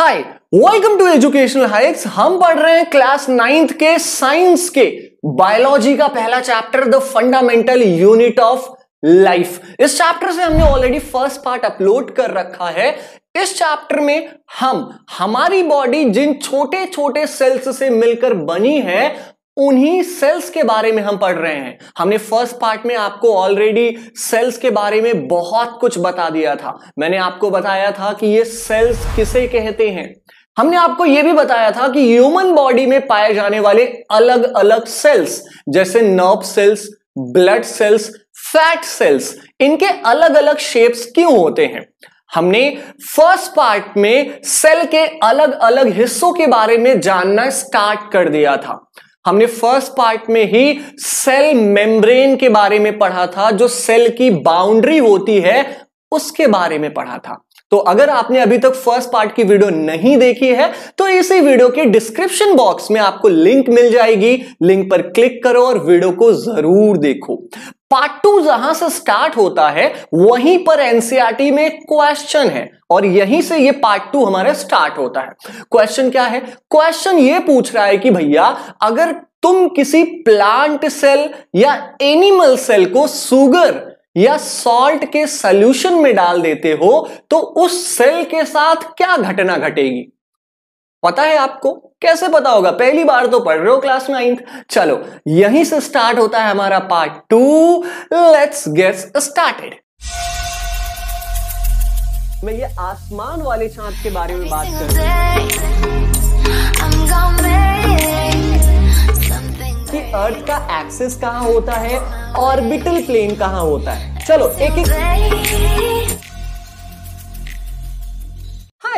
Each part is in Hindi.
Hi welcome to educational hikes हम पढ़ रहे हैं क्लास नाइन्थ के साइंस के बायोलॉजी का पहला chapter the fundamental unit of life इस चैप्टर से हमने ऑलरेडी फर्स्ट पार्ट अपलोड कर रखा है इस चैप्टर में हम हमारी बॉडी जिन छोटे छोटे सेल्स से मिलकर बनी है उन्हीं सेल्स के बारे में हम पढ़ रहे हैं हमने फर्स्ट पार्ट में आपको ऑलरेडी सेल्स के बारे में बहुत कुछ बता दिया था मैंने आपको बताया था कि ये सेल्स किसे कहते हैं हमने आपको यह भी बताया था कि ह्यूमन बॉडी में पाए जाने वाले अलग अलग सेल्स जैसे nerve cells blood cells fat cells इनके अलग अलग शेप्स क्यों होते हैं हमने फर्स्ट पार्ट में सेल के अलग अलग हिस्सों के बारे में जानना स्टार्ट कर दिया था हमने फर्स्ट पार्ट में ही सेल मेम्ब्रेन के बारे में पढ़ा था जो सेल की बाउंड्री होती है उसके बारे में पढ़ा था तो अगर आपने अभी तक फर्स्ट पार्ट की वीडियो नहीं देखी है तो इसी वीडियो के डिस्क्रिप्शन बॉक्स में आपको लिंक मिल जाएगी लिंक पर क्लिक करो और वीडियो को जरूर देखो पार्ट टू जहां से स्टार्ट होता है वहीं पर एनसीआरटी e में क्वेश्चन है और यहीं से ये पार्ट टू हमारा स्टार्ट होता है क्वेश्चन क्या है क्वेश्चन ये पूछ रहा है कि भैया अगर तुम किसी प्लांट सेल या एनिमल सेल को सुगर या सॉल्ट के सोल्यूशन में डाल देते हो तो उस सेल के साथ क्या घटना घटेगी पता है आपको कैसे पता होगा पहली बार तो पढ़ रहे हो क्लास नाइन्थ चलो यहीं से स्टार्ट होता है हमारा part two let's gets started मैं ये आसमान वाले चांद के बारे में बात कर रहा हूं अर्थ का एक्सिस कहाँ होता है ऑर्बिटल प्लेन कहाँ होता है चलो एक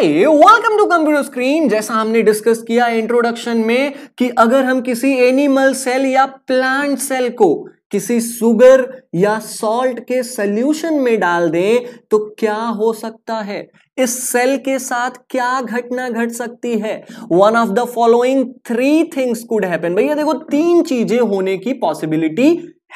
एक वेलकम टू कंप्यूटर स्क्रीन जैसा हमने डिस्कस किया इंट्रोडक्शन में कि अगर हम किसी एनिमल सेल या प्लांट सेल को किसी सुगर या सॉल्ट के सोल्यूशन में डाल दें तो क्या हो सकता है इस सेल के साथ क्या घटना घट सकती है one of the following three things could happen भैया देखो तीन चीजें होने की पॉसिबिलिटी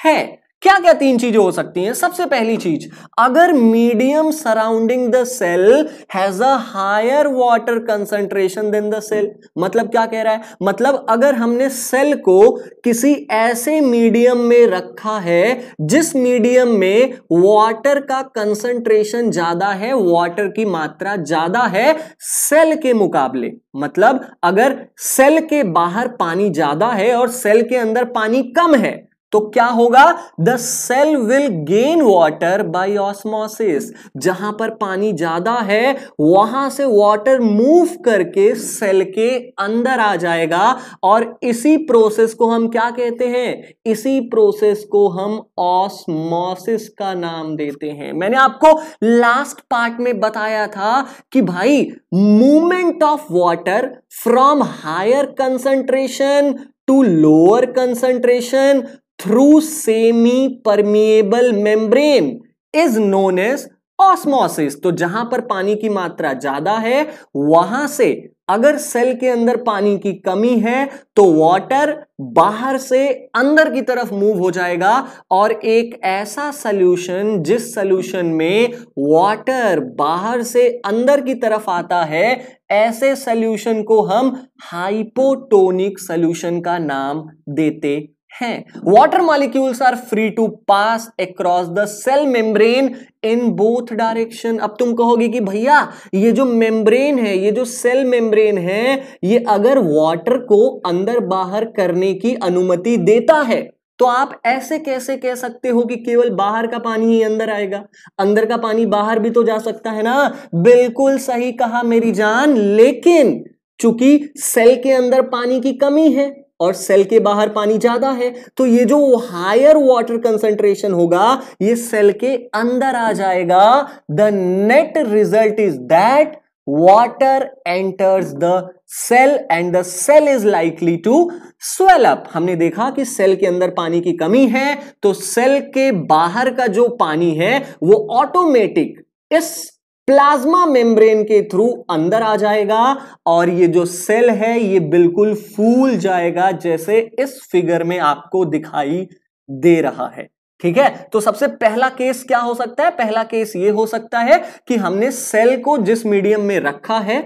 है क्या क्या तीन चीजें हो सकती हैं सबसे पहली चीज अगर medium surrounding the cell has a higher water concentration than the cell मतलब क्या कह रहा है मतलब अगर हमने सेल को किसी ऐसे मीडियम में रखा है जिस मीडियम में वाटर का कंसंट्रेशन ज्यादा है वाटर की मात्रा ज्यादा है सेल के मुकाबले मतलब अगर सेल के बाहर पानी ज्यादा है और सेल के अंदर पानी कम है तो क्या होगा the cell will gain water by osmosis जहां पर पानी ज्यादा है वहां से वाटर मूव करके सेल के अंदर आ जाएगा और इसी प्रोसेस को हम क्या कहते हैं इसी प्रोसेस को हम ऑस्मोसिस का नाम देते हैं मैंने आपको लास्ट पार्ट में बताया था कि भाई movement of water from higher concentration to lower concentration through semi permeable membrane is known as osmosis तो जहां पर पानी की मात्रा ज्यादा है वहां से अगर सेल के अंदर पानी की कमी है तो वाटर बाहर से अंदर की तरफ मूव हो जाएगा और एक ऐसा सल्यूशन जिस सल्यूशन में वाटर बाहर से अंदर की तरफ आता है ऐसे सल्यूशन को हम हाइपोटोनिक सल्यूशन का नाम देते हैं water molecules are free to pass across the cell membrane in both direction अब तुम कहोगे कि भैया ये जो मेम्ब्रेन है ये जो सेल मेम्ब्रेन है ये अगर वाटर को अंदर बाहर करने की अनुमति देता है तो आप ऐसे कैसे कह सकते हो कि केवल बाहर का पानी ही अंदर आएगा अंदर का पानी बाहर भी तो जा सकता है ना बिल्कुल सही कहा मेरी जान लेकिन चूंकि सेल के अंदर पानी की कमी है और सेल के बाहर पानी ज्यादा है तो ये जो हायर वाटर कंसंट्रेशन होगा ये सेल के अंदर आ जाएगा the net result is that water enters the cell and the cell is likely to swell up हमने देखा कि सेल के अंदर पानी की कमी है तो सेल के बाहर का जो पानी है वो ऑटोमेटिक इस प्लाज्मा मेम्ब्रेन के थ्रू अंदर आ जाएगा और ये जो सेल है ये बिल्कुल फूल जाएगा जैसे इस फिगर में आपको दिखाई दे रहा है ठीक है तो सबसे पहला केस क्या हो सकता है पहला केस ये हो सकता है कि हमने सेल को जिस मीडियम में रखा है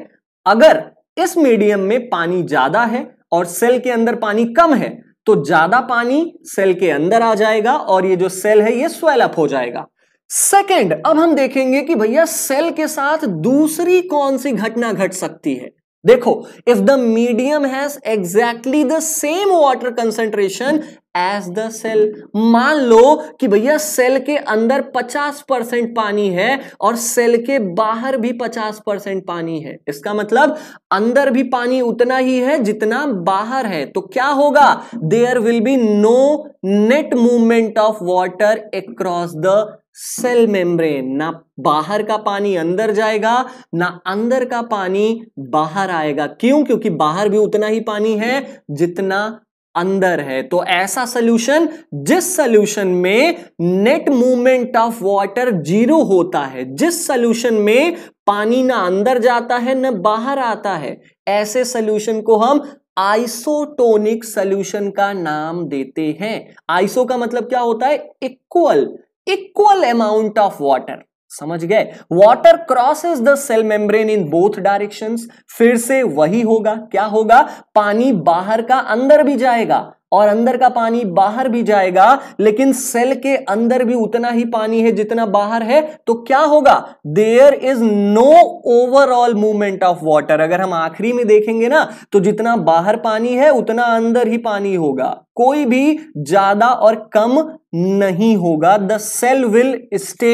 अगर इस मीडियम में पानी ज्यादा है और सेल के अंदर पानी कम है तो ज्यादा पानी सेल के अंदर आ जाएगा और ये जो सेल है ये स्वेलअप हो जाएगा सेकंड अब हम देखेंगे कि भैया सेल के साथ दूसरी कौन सी घटना घट सकती है देखो if the medium has exactly the same water concentration as the cell मान लो कि भैया सेल के अंदर 50 परसेंट पानी है और सेल के बाहर भी 50 परसेंट पानी है इसका मतलब अंदर भी पानी उतना ही है जितना बाहर है तो क्या होगा there will be no net movement of water across the cell membrane ना बाहर का पानी अंदर जाएगा ना अंदर का पानी बाहर आएगा क्यों क्योंकि बाहर भी उतना ही पानी है जितना अंदर है तो ऐसा सोल्यूशन जिस सोल्यूशन में net movement of water zero होता है जिस सोल्यूशन में पानी ना अंदर जाता है ना बाहर आता है ऐसे सोल्यूशन को हम आइसोटोनिक सोल्यूशन का नाम देते हैं आइसो का मतलब क्या होता है equal equal amount of water समझ गए water crosses the cell membrane in both directions फिर से वही होगा क्या होगा पानी बाहर का अंदर भी जाएगा और अंदर का पानी बाहर भी जाएगा लेकिन सेल के अंदर भी उतना ही पानी है जितना बाहर है तो क्या होगा there is no overall movement of water अगर हम आखिरी में देखेंगे ना तो जितना बाहर पानी है उतना अंदर ही पानी होगा कोई भी ज्यादा और कम नहीं होगा the cell will stay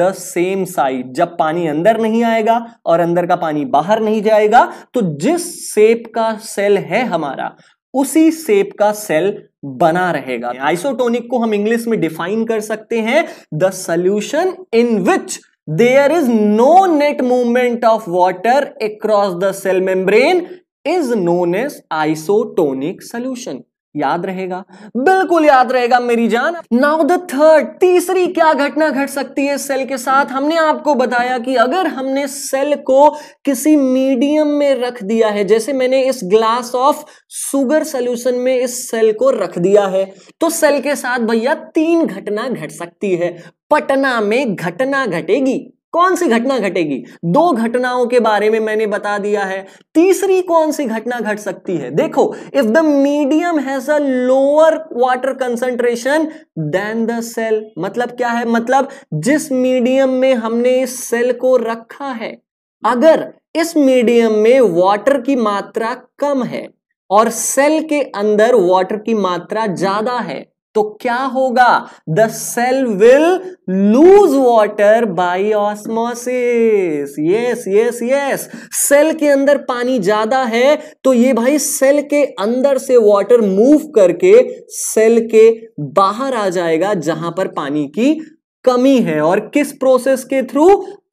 the same size जब पानी अंदर नहीं आएगा और अंदर का पानी बाहर नहीं जाएगा तो जिस सेप का सेल है हमारा उसी सेप का सेल बना रहेगा आइसोटोनिक को हम इंग्लिश में डिफाइन कर सकते हैं the solution in which there is no net movement of water across the cell membrane is known as isotonic solution याद रहेगा बिल्कुल याद रहेगा मेरी जान नाउ द थर्ड तीसरी क्या घटना घट सकती है सेल के साथ हमने आपको बताया कि अगर हमने सेल को किसी मीडियम में रख दिया है जैसे मैंने इस ग्लास ऑफ सुगर सोल्यूशन में इस सेल को रख दिया है तो सेल के साथ भैया तीन घटना घट सकती है पटना में घटना घटेगी कौन सी घटना घटेगी दो घटनाओं के बारे में मैंने बता दिया है तीसरी कौन सी घटना घट सकती है देखो if the medium has a lower water concentration than the cell मतलब क्या है मतलब जिस मीडियम में हमने इस सेल को रखा है अगर इस मीडियम में वाटर की मात्रा कम है और सेल के अंदर वाटर की मात्रा ज्यादा है तो क्या होगा the cell will lose water by osmosis yes yes yes cell के अंदर पानी ज्यादा है तो ये भाई सेल के अंदर से वॉटर मूव करके सेल के बाहर आ जाएगा जहां पर पानी की कमी है और किस प्रोसेस के थ्रू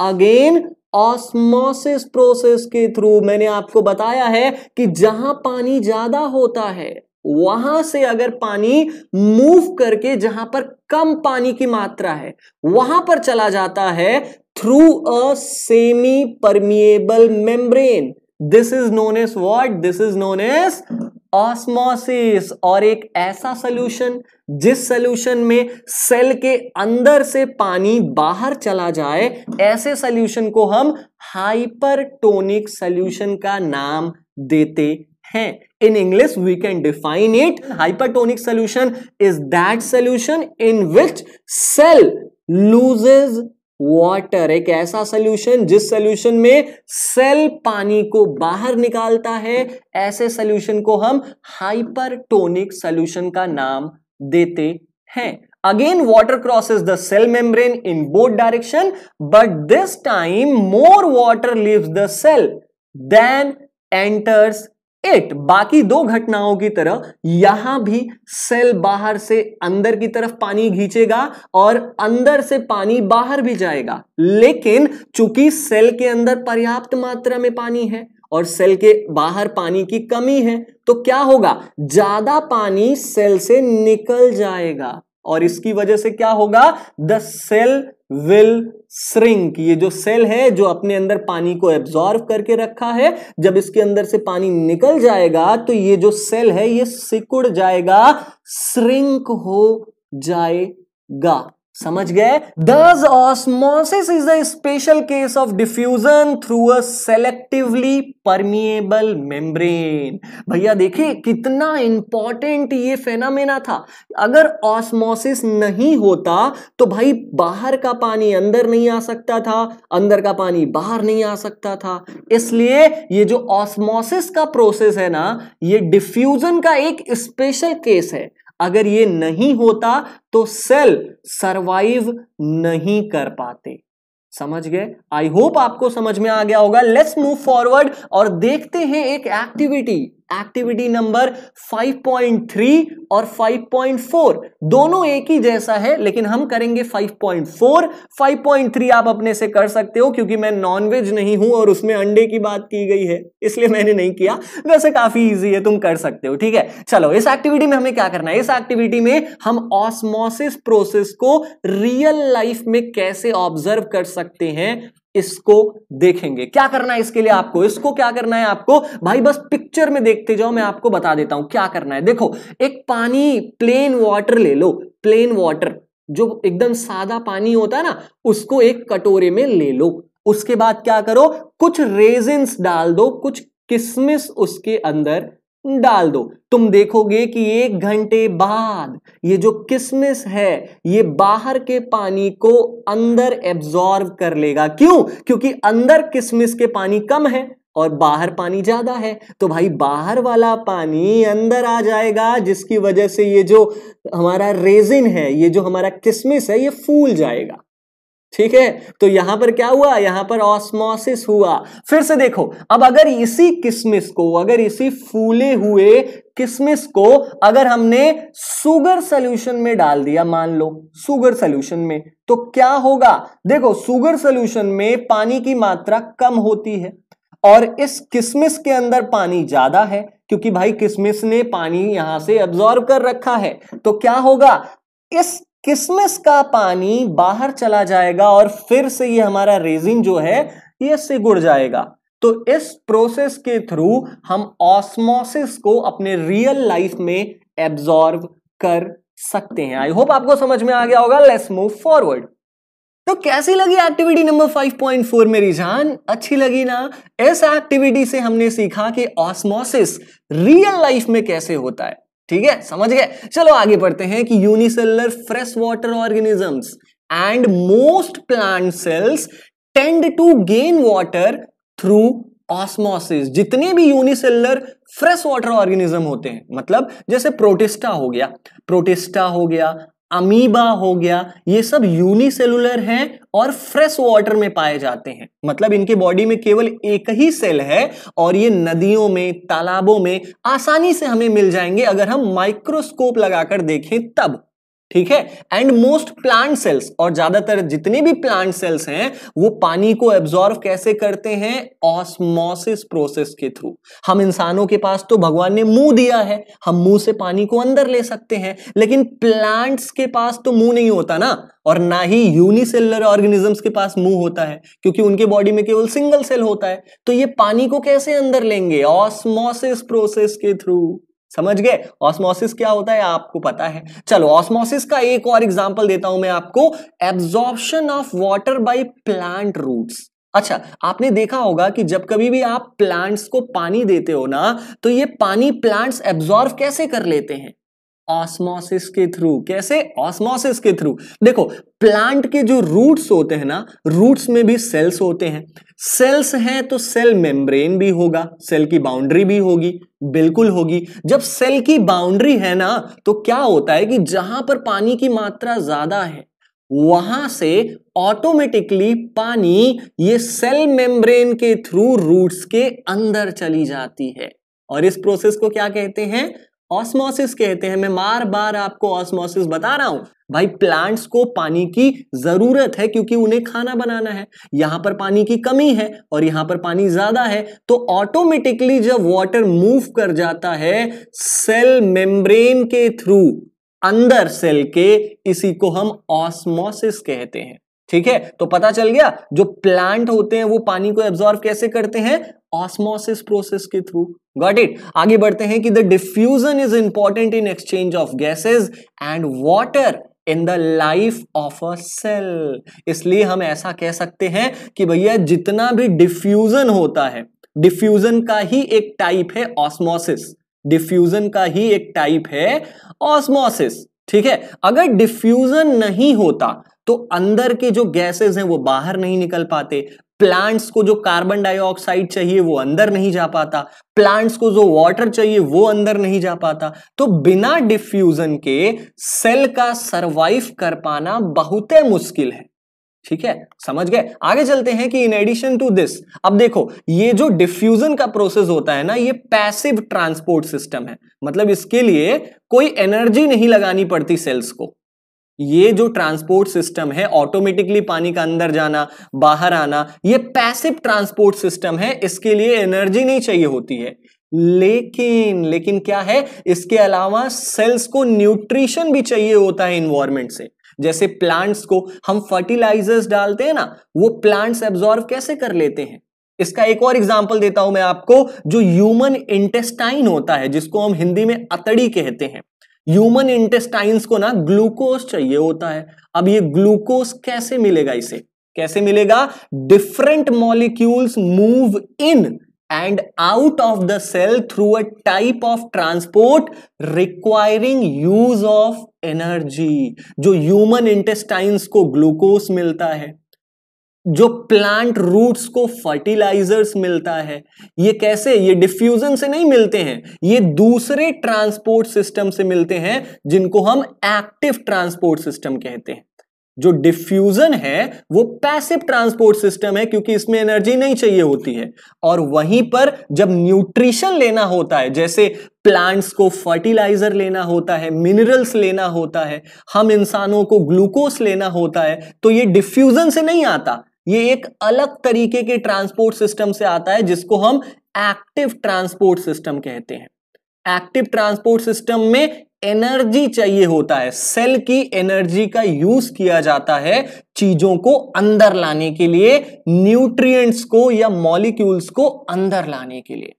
अगेन ऑस्मोसिस प्रोसेस के थ्रू मैंने आपको बताया है कि जहां पानी ज्यादा होता है वहां से अगर पानी मूव करके जहां पर कम पानी की मात्रा है वहां पर चला जाता है through a semi permeable membrane this is known as what this is known as osmosis और एक ऐसा सल्यूशन जिस सल्यूशन में सेल के अंदर से पानी बाहर चला जाए ऐसे सल्यूशन को हम हाइपरटोनिक सोल्यूशन का नाम देते हैं in English we can define it hypertonic solution is that solution in which cell loses water एक ऐसा सोल्यूशन जिस सोल्यूशन में सेल पानी को बाहर निकालता है ऐसे सोल्यूशन को हम हाइपरटोनिक सोल्यूशन का नाम देते हैं again water crosses the cell membrane in both direction but this time more water leave the cell than enters at बाकी दो घटनाओं की तरह यहां भी सेल बाहर से अंदर की तरफ पानी घींचेगा और अंदर से पानी बाहर भी जाएगा लेकिन चूंकि सेल के अंदर पर्याप्त मात्रा में पानी है और सेल के बाहर पानी की कमी है तो क्या होगा ज्यादा पानी सेल से निकल जाएगा और इसकी वजह से क्या होगा द सेल विल श्रिंक ये जो सेल है जो अपने अंदर पानी को एब्जॉर्व करके रखा है जब इसके अंदर से पानी निकल जाएगा तो ये जो सेल है ये सिकुड़ जाएगा श्रिंक हो जाएगा समझ गए thus osmosis is a special case of diffusion through a selectively permeable membrane भैया देखिए कितना इंपॉर्टेंट ये फेनामेना था अगर ऑस्मोसिस नहीं होता तो भाई बाहर का पानी अंदर नहीं आ सकता था अंदर का पानी बाहर नहीं आ सकता था इसलिए ये जो ऑस्मोसिस का प्रोसेस है ना ये डिफ्यूजन का एक स्पेशल केस है अगर ये नहीं होता तो सेल सरवाइव नहीं कर पाते समझ गए आई होप आपको समझ में आ गया होगा लेट्स मूव फॉरवर्ड और देखते हैं एक एक्टिविटी एक्टिविटी नंबर 5.3 और 5.4 दोनों एक ही जैसा है लेकिन हम करेंगे 5.4 5.3 आप अपने से कर सकते हो क्योंकि मैं नॉनवेज नहीं हूं और उसमें अंडे की बात की गई है इसलिए मैंने नहीं किया वैसे काफी इजी है तुम कर सकते हो ठीक है चलो इस एक्टिविटी में हमें क्या करना है इस एक्टिविटी में हम ऑस्मोसिस प्रोसेस को रियल लाइफ में कैसे ऑब्जर्व कर सकते हैं इसको देखेंगे क्या करना है इसके लिए आपको इसको क्या करना है आपको भाई बस पिक्चर में देखते जाओ मैं आपको बता देता हूं क्या करना है देखो एक पानी प्लेन वाटर ले लो प्लेन वाटर जो एकदम सादा पानी होता है ना उसको एक कटोरे में ले लो उसके बाद क्या करो कुछ रेजिन्स डाल दो कुछ किसमिस उसके अंदर डाल दो तुम देखोगे कि एक घंटे बाद ये जो किसमिस है ये बाहर के पानी को अंदर एब्जॉर्व कर लेगा क्यों क्योंकि अंदर किसमिस के पानी कम है और बाहर पानी ज्यादा है तो भाई बाहर वाला पानी अंदर आ जाएगा जिसकी वजह से ये जो हमारा रेजिन है ये जो हमारा किसमिस है ये फूल जाएगा ठीक है तो यहां पर क्या हुआ यहां पर ऑस्मोसिस हुआ फिर से देखो अब अगर इसी किसमिस को अगर इसी फूले हुए किसमिस को अगर हमने सुगर सोल्यूशन में डाल दिया मान लो सुगर सोल्यूशन में तो क्या होगा देखो सुगर सोल्यूशन में पानी की मात्रा कम होती है और इस किसमिस के अंदर पानी ज्यादा है क्योंकि भाई किसमिस ने पानी यहां से एब्जॉर्व कर रखा है तो क्या होगा इस किसमिस का पानी बाहर चला जाएगा और फिर से ये हमारा रेजिन जो है ये सिगुड़ जाएगा तो इस प्रोसेस के थ्रू हम ऑस्मोसिस को अपने रियल लाइफ में एब्जॉर्व कर सकते हैं आई होप आपको समझ में आ गया होगा लेट्स मूव फॉरवर्ड तो कैसी लगी एक्टिविटी नंबर 5.4 मेरी जान अच्छी लगी ना इस एक्टिविटी से हमने सीखा कि ऑस्मोसिस रियल लाइफ में कैसे होता है ठीक है समझ गए चलो आगे बढ़ते हैं कि unicellular fresh water organisms and most plant cells tend to gain water through osmosis जितने भी यूनिसेलर फ्रेश वाटर ऑर्गेनिज्म होते हैं मतलब जैसे प्रोटिस्टा हो गया प्रोटिस्टा हो गया अमीबा हो गया ये सब यूनिसेलुलर हैं और फ्रेश वाटर में पाए जाते हैं मतलब इनके बॉडी में केवल एक ही सेल है और ये नदियों में तालाबों में आसानी से हमें मिल जाएंगे अगर हम माइक्रोस्कोप लगाकर देखें तब ठीक है एंड मोस्ट प्लांट सेल्स और ज्यादातर जितने भी प्लांट सेल्स हैं वो पानी को एब्जॉर्व कैसे करते हैं ऑस्मोसिस प्रोसेस के थ्रू हम इंसानों के पास तो भगवान ने मुंह दिया है हम मुंह से पानी को अंदर ले सकते हैं लेकिन प्लांट्स के पास तो मुंह नहीं होता ना और ना ही यूनिसेलर ऑर्गेनिजम्स के पास मुंह होता है क्योंकि उनके बॉडी में केवल सिंगल सेल होता है तो ये पानी को कैसे अंदर लेंगे ऑस्मोसिस प्रोसेस के थ्रू समझ गए ऑस्मोसिस क्या होता है आपको पता है चलो ऑस्मोसिस का एक और एग्जांपल देता हूं मैं आपको absorption of water by plant roots अच्छा आपने देखा होगा कि जब कभी भी आप प्लांट्स को पानी देते हो ना तो ये पानी प्लांट्स एब्जॉर्व कैसे कर लेते हैं ऑस्मोसिस के थ्रू कैसे ऑस्मोसिस के थ्रू देखो प्लांट के जो रूट्स होते हैं ना रूट्स में भी सेल्स होते हैं सेल्स हैं तो सेल मेम्ब्रेन भी होगा सेल की बाउंड्री भी होगी बिल्कुल होगी जब सेल की बाउंड्री है ना तो क्या होता है कि जहां पर पानी की मात्रा ज्यादा है वहां से ऑटोमेटिकली पानी ये सेल मेम्ब्रेन के थ्रू रूट्स के अंदर चली जाती है और इस प्रोसेस को क्या कहते हैं ऑस्मोसिस कहते हैं मैं बार बार आपको ऑस्मोसिस बता रहा हूं भाई प्लांट्स को पानी की जरूरत है क्योंकि उन्हें खाना बनाना है यहां पर पानी की कमी है और यहां पर पानी ज्यादा है तो ऑटोमेटिकली जब वाटर मूव कर जाता है सेल मेम्ब्रेन के थ्रू अंदर सेल के इसी को हम ऑस्मोसिस कहते हैं ठीक है तो पता चल गया जो प्लांट होते हैं वो पानी को एब्जॉर्व कैसे करते हैं ऑस्मोसिस प्रोसेस के थ्रू गॉट इट आगे बढ़ते हैं कि the diffusion is important in exchange of gases and water in the life of a cell इसलिए हम ऐसा कह सकते हैं कि भैया जितना भी डिफ्यूजन होता है डिफ्यूजन का ही एक टाइप है ऑस्मोसिस डिफ्यूजन का ही एक टाइप है ऑस्मोसिस ठीक है अगर डिफ्यूजन नहीं होता तो अंदर के जो गैसेस हैं वो बाहर नहीं निकल पाते प्लांट्स को जो कार्बन डाइऑक्साइड चाहिए वो अंदर नहीं जा पाता प्लांट्स को जो वाटर चाहिए वो अंदर नहीं जा पाता तो बिना डिफ्यूजन के सेल का सरवाइव कर पाना बहुत मुश्किल है ठीक है समझ गए आगे चलते हैं कि इन एडिशन टू दिस अब देखो ये जो डिफ्यूजन का प्रोसेस होता है ना ये पैसिव ट्रांसपोर्ट सिस्टम है मतलब इसके लिए कोई एनर्जी नहीं लगानी पड़ती सेल्स को ये जो ट्रांसपोर्ट सिस्टम है ऑटोमेटिकली पानी का अंदर जाना बाहर आना ये पैसिव ट्रांसपोर्ट सिस्टम है इसके लिए एनर्जी नहीं चाहिए होती है लेकिन लेकिन क्या है इसके अलावा सेल्स को न्यूट्रिशन भी चाहिए होता है इन्वायरमेंट से जैसे प्लांट्स को हम फर्टिलाइजर्स डालते हैं ना वो प्लांट्स एब्जॉर्व कैसे कर लेते हैं इसका एक और एग्जाम्पल देता हूं मैं आपको जो ह्यूमन इंटेस्टाइन होता है जिसको हम हिंदी में अतड़ी कहते हैं ह्यूमन इंटेस्टाइन को ना ग्लूकोज चाहिए होता है अब ये ग्लूकोज कैसे मिलेगा इसे कैसे मिलेगा different molecules move in and out of the cell through a type of transport requiring use of energy जो ह्यूमन intestines को ग्लूकोस मिलता है जो प्लांट रूट्स को फर्टिलाइजर्स मिलता है ये कैसे ये डिफ्यूजन से नहीं मिलते हैं ये दूसरे ट्रांसपोर्ट सिस्टम से मिलते हैं जिनको हम एक्टिव ट्रांसपोर्ट सिस्टम कहते हैं जो डिफ्यूजन है वो पैसिव ट्रांसपोर्ट सिस्टम है क्योंकि इसमें एनर्जी नहीं चाहिए होती है और वहीं पर जब न्यूट्रिशन लेना होता है जैसे प्लांट्स को फर्टिलाइजर लेना होता है मिनरल्स लेना होता है हम इंसानों को ग्लूकोस लेना होता है तो ये डिफ्यूजन से नहीं आता ये एक अलग तरीके के ट्रांसपोर्ट सिस्टम से आता है जिसको हम एक्टिव ट्रांसपोर्ट सिस्टम कहते हैं एक्टिव ट्रांसपोर्ट सिस्टम में एनर्जी चाहिए होता है सेल की एनर्जी का यूज किया जाता है चीजों को अंदर लाने के लिए न्यूट्रिएंट्स को या मॉलिक्यूल्स को अंदर लाने के लिए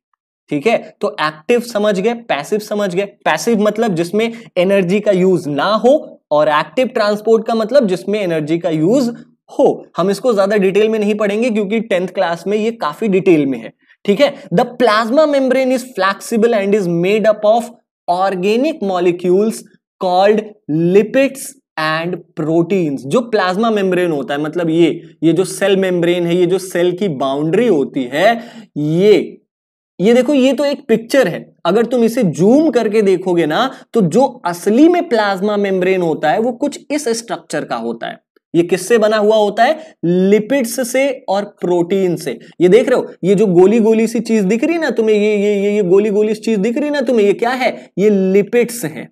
ठीक है तो एक्टिव समझ गए पैसिव समझ गए पैसिव मतलब जिसमें एनर्जी का यूज ना हो और एक्टिव ट्रांसपोर्ट का मतलब जिसमें एनर्जी का यूज हो हम इसको ज्यादा डिटेल में नहीं पढ़ेंगे क्योंकि टेंथ क्लास में ये काफी डिटेल में है ठीक है the plasma membrane is flexible and is made up of organic molecules called lipids and proteins जो प्लाज्मा मेम्ब्रेन होता है मतलब ये ये जो सेल मेम्ब्रेन है ये जो सेल की बाउंड्री होती है ये ये देखो ये तो एक पिक्चर है अगर तुम इसे जूम करके देखोगे ना तो जो असली में प्लाज्मा मेम्ब्रेन होता है वो कुछ इस स्ट्रक्चर का होता है ये किससे बना हुआ होता है लिपिड्स से और प्रोटीन से ये देख रहे हो ये जो गोली गोली सी चीज दिख रही ना तुम्हें ये ये ये ये गोली गोली सी चीज दिख रही ना तुम्हें ये क्या है ये लिपिड्स हैं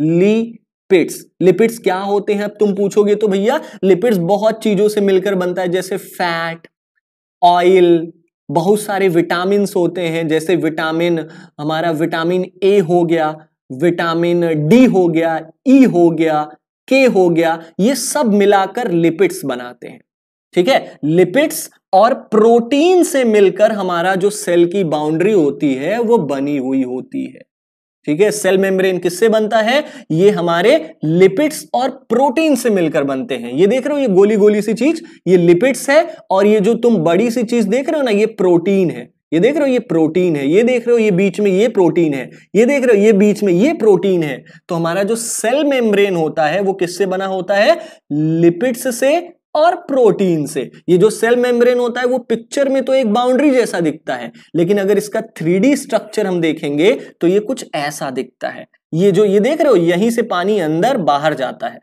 लिपिड्स लिपिड्स क्या होते हैं अब तुम पूछोगे तो भैया लिपिड्स बहुत चीजों से मिलकर बनता है जैसे फैट ऑयल बहुत सारे विटामिन होते हैं जैसे विटामिन हमारा विटामिन ए हो गया विटामिन डी हो गया ई e हो गया के हो गया ये सब मिलाकर लिपिड्स बनाते हैं ठीक है लिपिड्स और प्रोटीन से मिलकर हमारा जो सेल की बाउंड्री होती है वो बनी हुई होती है ठीक है सेल मेम्ब्रेन किससे बनता है ये हमारे लिपिड्स और प्रोटीन से मिलकर बनते हैं ये देख रहे हो ये गोली गोली सी चीज ये लिपिड्स है और ये जो तुम बड़ी सी चीज देख रहे हो ना ये प्रोटीन है ये देख रहे हो ये प्रोटीन है ये देख रहे हो ये बीच में ये प्रोटीन है ये देख रहे हो ये बीच में ये प्रोटीन है तो हमारा जो सेल मेम्ब्रेन होता है वो किससे बना होता है लिपिड्स से और प्रोटीन से ये जो सेल मेम्ब्रेन होता है वो पिक्चर में तो एक बाउंड्री जैसा दिखता है लेकिन अगर इसका थ्री स्ट्रक्चर हम देखेंगे तो ये कुछ ऐसा दिखता है ये जो ये देख रहे हो यहीं से पानी अंदर बाहर जाता है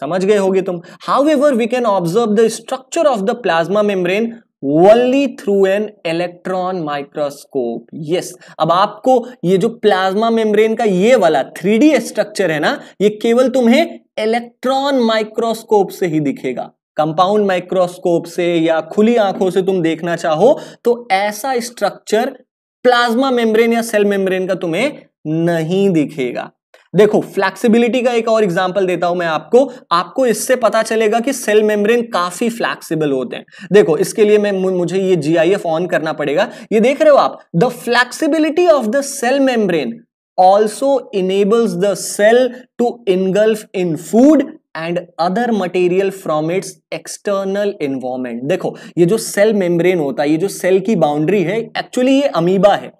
समझ गए होगे तुम however we can observe the structure of the plasma membrane only through an electron microscope yes अब आपको ये जो प्लाज्मा मेम्ब्रेन का ये वाला थ्री स्ट्रक्चर है ना ये केवल तुम्हें इलेक्ट्रॉन माइक्रोस्कोप से ही दिखेगा कंपाउंड माइक्रोस्कोप से या खुली आंखों से तुम देखना चाहो तो ऐसा स्ट्रक्चर प्लाज्मा मेम्ब्रेन या सेल मेम्ब्रेन का तुम्हें नहीं दिखेगा देखो फ्लैक्सिबिलिटी का एक और एग्जाम्पल देता हूं मैं आपको आपको इससे पता चलेगा कि सेल मेम्ब्रेन काफी फ्लैक्सिबल होते हैं देखो इसके लिए मैं मुझे ये जीआईएफ ऑन करना पड़ेगा ये देख रहे हो आप the flexibility of the cell membrane also enables the cell to engulf in food and other material from its external environment देखो ये जो सेल मेम्ब्रेन होता है ये जो सेल की बाउंड्री है एक्चुअली ये अमीबा है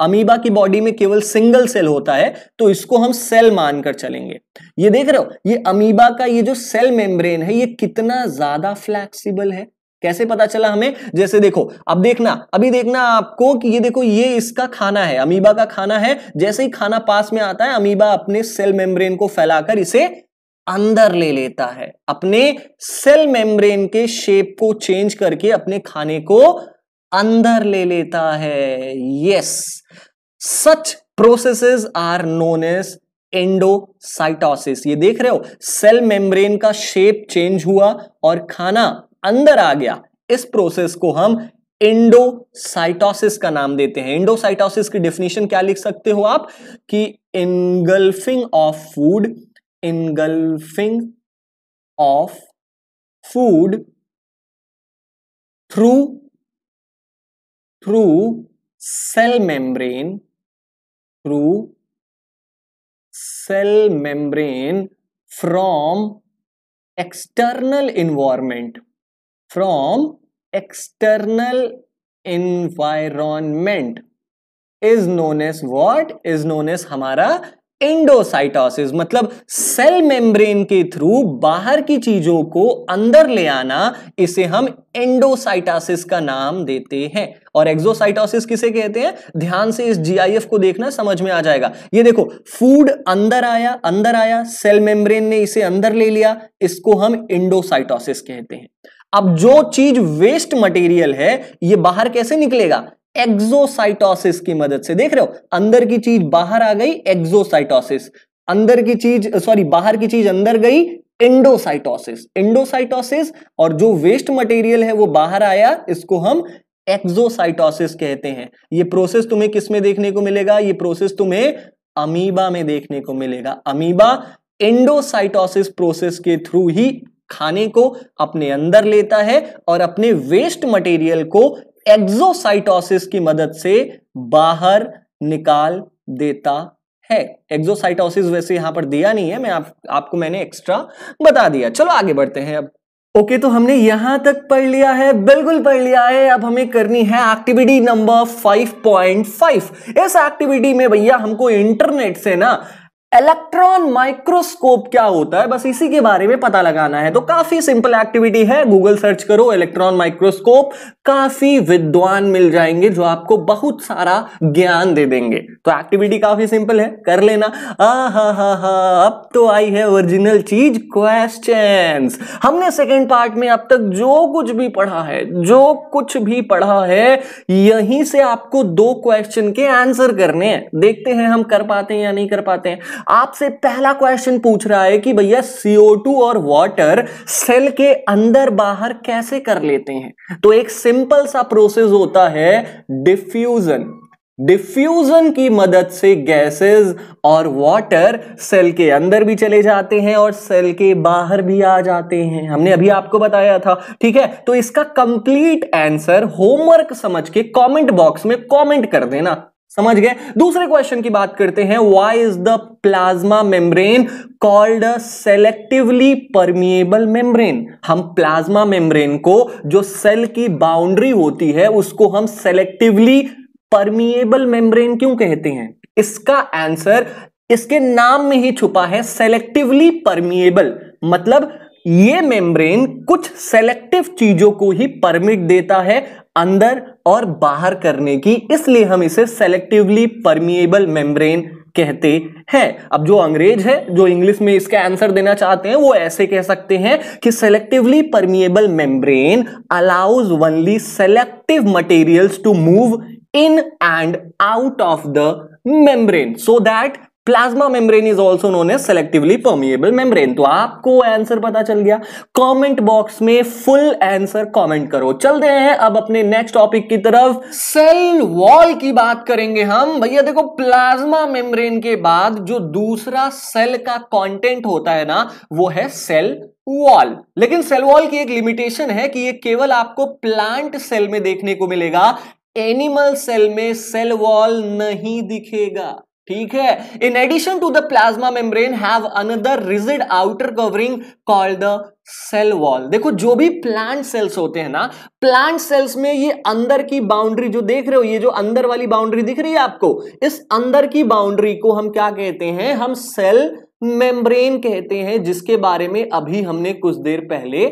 अमीबा की बॉडी में केवल सिंगल सेल होता है तो इसको हम सेल मानकर चलेंगे ये देख रहे हो ये अमीबा का ये जो सेल मेम्ब्रेन है ये कितना ज्यादा फ्लैक्सीबल है कैसे पता चला हमें जैसे देखो अब देखना अभी देखना आपको कि ये देखो ये इसका खाना है अमीबा का खाना है जैसे ही खाना पास में आता है अमीबा अपने सेल मेम्ब्रेन को फैलाकर इसे अंदर ले लेता है अपने सेल मेम्ब्रेन के शेप को चेंज करके अपने खाने को अंदर ले लेता है yes such processes are known as endocytosis ये देख रहे हो सेल मेम्ब्रेन का शेप चेंज हुआ और खाना अंदर आ गया इस प्रोसेस को हम एंडोसाइटोसिस का नाम देते हैं एंडोसाइटोसिस की डेफिनेशन क्या लिख सकते हो आप कि engulfing of food engulfing of food through through cell membrane through cell membrane from external environment from external environment is known as what is known as हमारा इंडोसाइटोसिस मतलब सेल मेम्ब्रेन के थ्रू बाहर की चीजों को अंदर ले आना इसे हम एंडोसाइटोसिस का नाम देते हैं और एक्सोसाइटोसिस किसे कहते हैं ध्यान से इस जीआईएफ को देखना समझ में आ जाएगा ये देखो फूड अंदर आया अंदर आया सेल मेम्ब्रेन ने इसे अंदर ले लिया इसको हम इंडोसाइटोसिस कहते हैं अब जो चीज वेस्ट मटेरियल है ये बाहर कैसे निकलेगा एक्सोसाइटोसिस की मदद से देख रहे हो अंदर की चीज बाहर आ गई एक्सोसाइटोसिस अंदर की चीज सॉरी बाहर की चीज अंदर गई इंडोसाइटोसिस इंडोसाइटोसिस और जो वेस्ट मटेरियल है वो बाहर आया इसको हम एक्सोसाइटोसिस कहते हैं ये प्रोसेस तुम्हें किस में देखने को मिलेगा ये प्रोसेस तुम्हें अमीबा में देखने को मिलेगा अमीबा एंडोसाइटोसिस प्रोसेस के थ्रू ही खाने को अपने अंदर लेता है और अपने वेस्ट मटेरियल को एक्सोसाइटोसिस की मदद से बाहर निकाल देता है एक्सोसाइटोसिस वैसे यहां पर दिया नहीं है मैं आप, आपको मैंने एक्स्ट्रा बता दिया चलो आगे बढ़ते हैं अब ओके okay, तो हमने यहां तक पढ़ लिया है बिल्कुल पढ़ लिया है अब हमें करनी है एक्टिविटी नंबर 5.5 इस एक्टिविटी में भैया हमको इंटरनेट से ना इलेक्ट्रॉन माइक्रोस्कोप क्या होता है बस इसी के बारे में पता लगाना है तो काफी सिंपल एक्टिविटी है गूगल सर्च करो इलेक्ट्रॉन माइक्रोस्कोप काफी विद्वान मिल जाएंगे जो आपको बहुत सारा ज्ञान दे देंगे तो एक्टिविटी काफी सिंपल है कर लेना आ हा हा हा अब तो आई है ओरिजिनल चीज क्वेश्चन हमने सेकेंड पार्ट में अब तक जो कुछ भी पढ़ा है जो कुछ भी पढ़ा है यहीं से आपको दो क्वेश्चन के आंसर करने हैं देखते हैं हम कर पाते हैं या नहीं कर पाते हैं आपसे पहला क्वेश्चन पूछ रहा है कि भैया CO2 और वाटर सेल के अंदर बाहर कैसे कर लेते हैं तो एक सिंपल सा प्रोसेस होता है डिफ्यूजन डिफ्यूजन की मदद से गैसेस और वाटर सेल के अंदर भी चले जाते हैं और सेल के बाहर भी आ जाते हैं हमने अभी आपको बताया था ठीक है तो इसका कंप्लीट आंसर होमवर्क समझ के कमेंट बॉक्स में कमेंट कर देना समझ गए दूसरे क्वेश्चन की बात करते हैं why is the plasma membrane called selectively permeable membrane हम प्लाज्मा मेम्ब्रेन को जो सेल की बाउंड्री होती है उसको हम सेलेक्टिवली परमिएबल मेम्ब्रेन क्यों कहते हैं इसका आंसर इसके नाम में ही छुपा है सेलेक्टिवली परमिएबल मतलब ये मेम्ब्रेन कुछ सेलेक्टिव चीजों को ही परमिट देता है अंदर और बाहर करने की इसलिए हम इसे सेलेक्टिवली परमिएबल मेम्ब्रेन कहते हैं अब जो अंग्रेज है जो इंग्लिश में इसका आंसर देना चाहते हैं वो ऐसे कह सकते हैं कि selectively permeable membrane allows only selective materials to move in and out of the membrane so that plasma membrane is also known as selectively permeable membrane तो आपको आंसर पता चल गया कमेंट बॉक्स में फुल आंसर कमेंट करो चलते हैं अब अपने नेक्स्ट टॉपिक की तरफ सेल वॉल की बात करेंगे हम भैया देखो प्लाज्मा मेम्ब्रेन के बाद जो दूसरा सेल का कंटेंट होता है ना वो है सेल वॉल लेकिन सेल वॉल की एक लिमिटेशन है कि ये केवल आपको प्लांट सेल में देखने को मिलेगा एनिमल सेल में सेल वॉल नहीं दिखेगा ठीक है in addition to the plasma membrane have another rigid outer covering called the cell wall देखो जो भी प्लांट सेल्स होते हैं ना प्लांट सेल्स में ये अंदर की बाउंड्री जो देख रहे हो ये जो अंदर वाली बाउंड्री दिख रही है आपको इस अंदर की बाउंड्री को हम क्या कहते हैं हम सेल मेम्ब्रेन कहते हैं जिसके बारे में अभी हमने कुछ देर पहले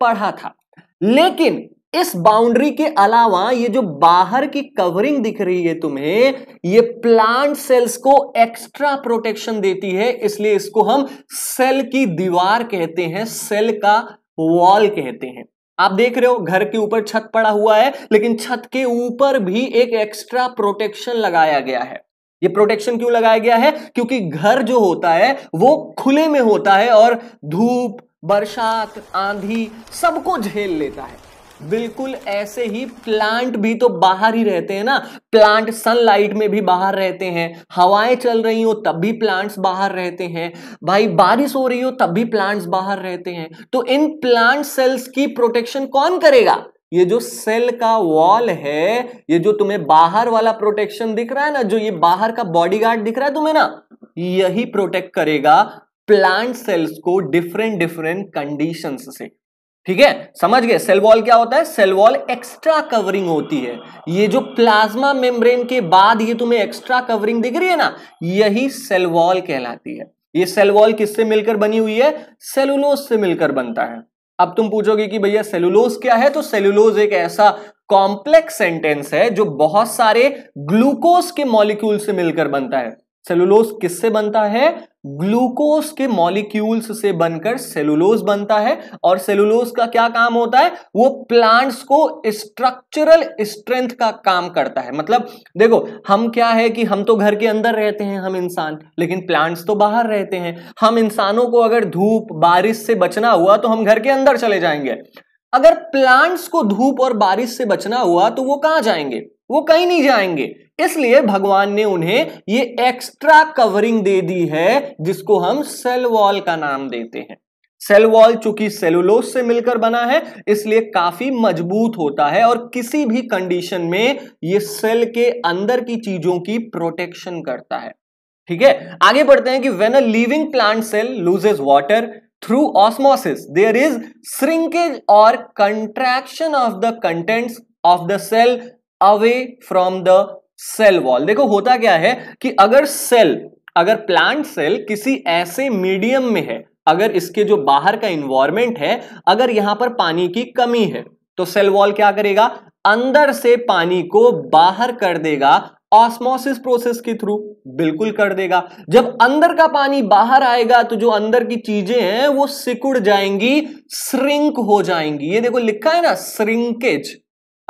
पढ़ा था लेकिन इस बाउंड्री के अलावा ये जो बाहर की कवरिंग दिख रही है तुम्हें ये प्लांट सेल्स को एक्स्ट्रा प्रोटेक्शन देती है इसलिए इसको हम सेल की दीवार कहते हैं सेल का वॉल कहते हैं आप देख रहे हो घर के ऊपर छत पड़ा हुआ है लेकिन छत के ऊपर भी एक एक्स्ट्रा प्रोटेक्शन लगाया गया है ये प्रोटेक्शन क्यों लगाया गया है क्योंकि घर जो होता है वो खुले में होता है और धूप बरसात आंधी सबको झेल लेता है बिल्कुल ऐसे ही प्लांट भी तो बाहर ही रहते हैं ना प्लांट सनलाइट में भी बाहर रहते हैं हवाएं चल रही हो तब भी प्लांट्स बाहर रहते हैं भाई बारिश हो रही हो तब भी प्लांट्स बाहर रहते हैं तो इन प्लांट सेल्स की प्रोटेक्शन कौन करेगा ये जो सेल का वॉल है ये जो तुम्हें बाहर वाला प्रोटेक्शन दिख रहा है ना जो ये बाहर का बॉडी दिख रहा है तुम्हें ना यही प्रोटेक्ट करेगा प्लांट सेल्स को डिफरेंट डिफरेंट कंडीशंस से ठीक है समझ गए सेल वॉल क्या होता है सेल वॉल एक्स्ट्रा कवरिंग होती है ये जो प्लाज्मा मेम्ब्रेन के बाद ये तुम्हें एक्स्ट्रा कवरिंग दिख रही है ना यही सेल वॉल कहलाती है ये सेल वॉल किससे मिलकर बनी हुई है सेलुलोज से मिलकर बनता है अब तुम पूछोगे कि भैया सेलुलोज क्या है तो सेलुलोज एक ऐसा कॉम्प्लेक्स सेंटेंस है जो बहुत सारे ग्लूकोज के मॉलिक्यूल से मिलकर बनता है सेलुलोज किससे बनता है ग्लूकोज के मॉलिक्यूल्स से बनकर सेलुलोज बनता है और सेलुलोज का क्या काम होता है वो प्लांट्स को स्ट्रक्चरल स्ट्रेंथ का काम करता है मतलब देखो हम क्या है कि हम तो घर के अंदर रहते हैं हम इंसान लेकिन प्लांट्स तो बाहर रहते हैं हम इंसानों को अगर धूप बारिश से बचना हुआ तो हम घर के अंदर चले जाएंगे अगर प्लांट्स को धूप और बारिश से बचना हुआ तो वो कहाँ जाएंगे वो कहीं नहीं जाएंगे इसलिए भगवान ने उन्हें ये एक्स्ट्रा कवरिंग दे दी है जिसको हम सेल वॉल का नाम देते हैं सेल वॉल चूंकि सेलुलोज से मिलकर बना है इसलिए काफी मजबूत होता है और किसी भी कंडीशन में ये सेल के अंदर की चीजों की प्रोटेक्शन करता है ठीक है आगे बढ़ते हैं कि when a living plant cell loses water through osmosis there is shrinkage और contraction of the contents of the cell away from the cell wall देखो होता क्या है कि अगर सेल अगर प्लांट सेल किसी ऐसे मीडियम में है अगर इसके जो बाहर का इन्वायरमेंट है अगर यहां पर पानी की कमी है तो सेल वॉल क्या करेगा अंदर से पानी को बाहर कर देगा ऑस्मोसिस प्रोसेस के थ्रू बिल्कुल कर देगा जब अंदर का पानी बाहर आएगा तो जो अंदर की चीजें हैं वो सिकुड़ जाएंगी श्रिंक हो जाएंगी ये देखो लिखा है ना श्रिंकेज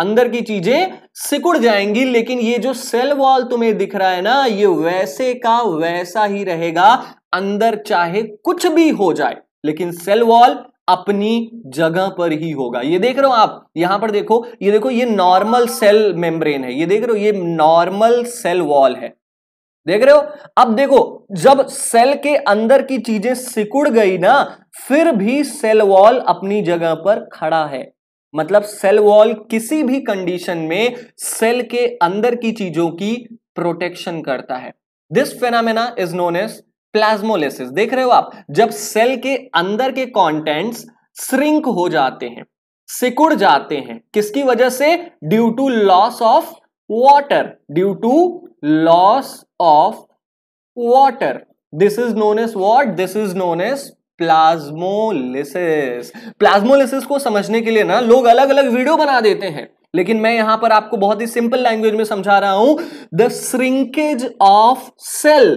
अंदर की चीजें सिकुड़ जाएंगी लेकिन ये जो सेल वॉल तुम्हें दिख रहा है ना ये वैसे का वैसा ही रहेगा अंदर चाहे कुछ भी हो जाए लेकिन सेल वॉल अपनी जगह पर ही होगा ये देख रहे हो आप यहां पर देखो ये देखो ये नॉर्मल सेल मेम्ब्रेन है ये देख रहे हो ये नॉर्मल सेल वॉल है देख रहे हो अब देखो जब सेल के अंदर की चीजें सिकुड़ गई ना फिर भी सेल वॉल अपनी जगह पर खड़ा है मतलब सेल वॉल किसी भी कंडीशन में सेल के अंदर की चीजों की प्रोटेक्शन करता है this phenomena is known as plasmolysis देख रहे हो आप जब सेल के अंदर के कॉन्टेंट्स श्रिंक हो जाते हैं सिकुड़ जाते हैं किसकी वजह से due to loss of water due to loss of water this is known as what this is known as plasmolysis plasmolysis को समझने के लिए ना लोग अलग अलग वीडियो बना देते हैं लेकिन मैं यहां पर आपको बहुत ही सिंपल लैंग्वेज में समझा रहा हूं the shrinkage of cell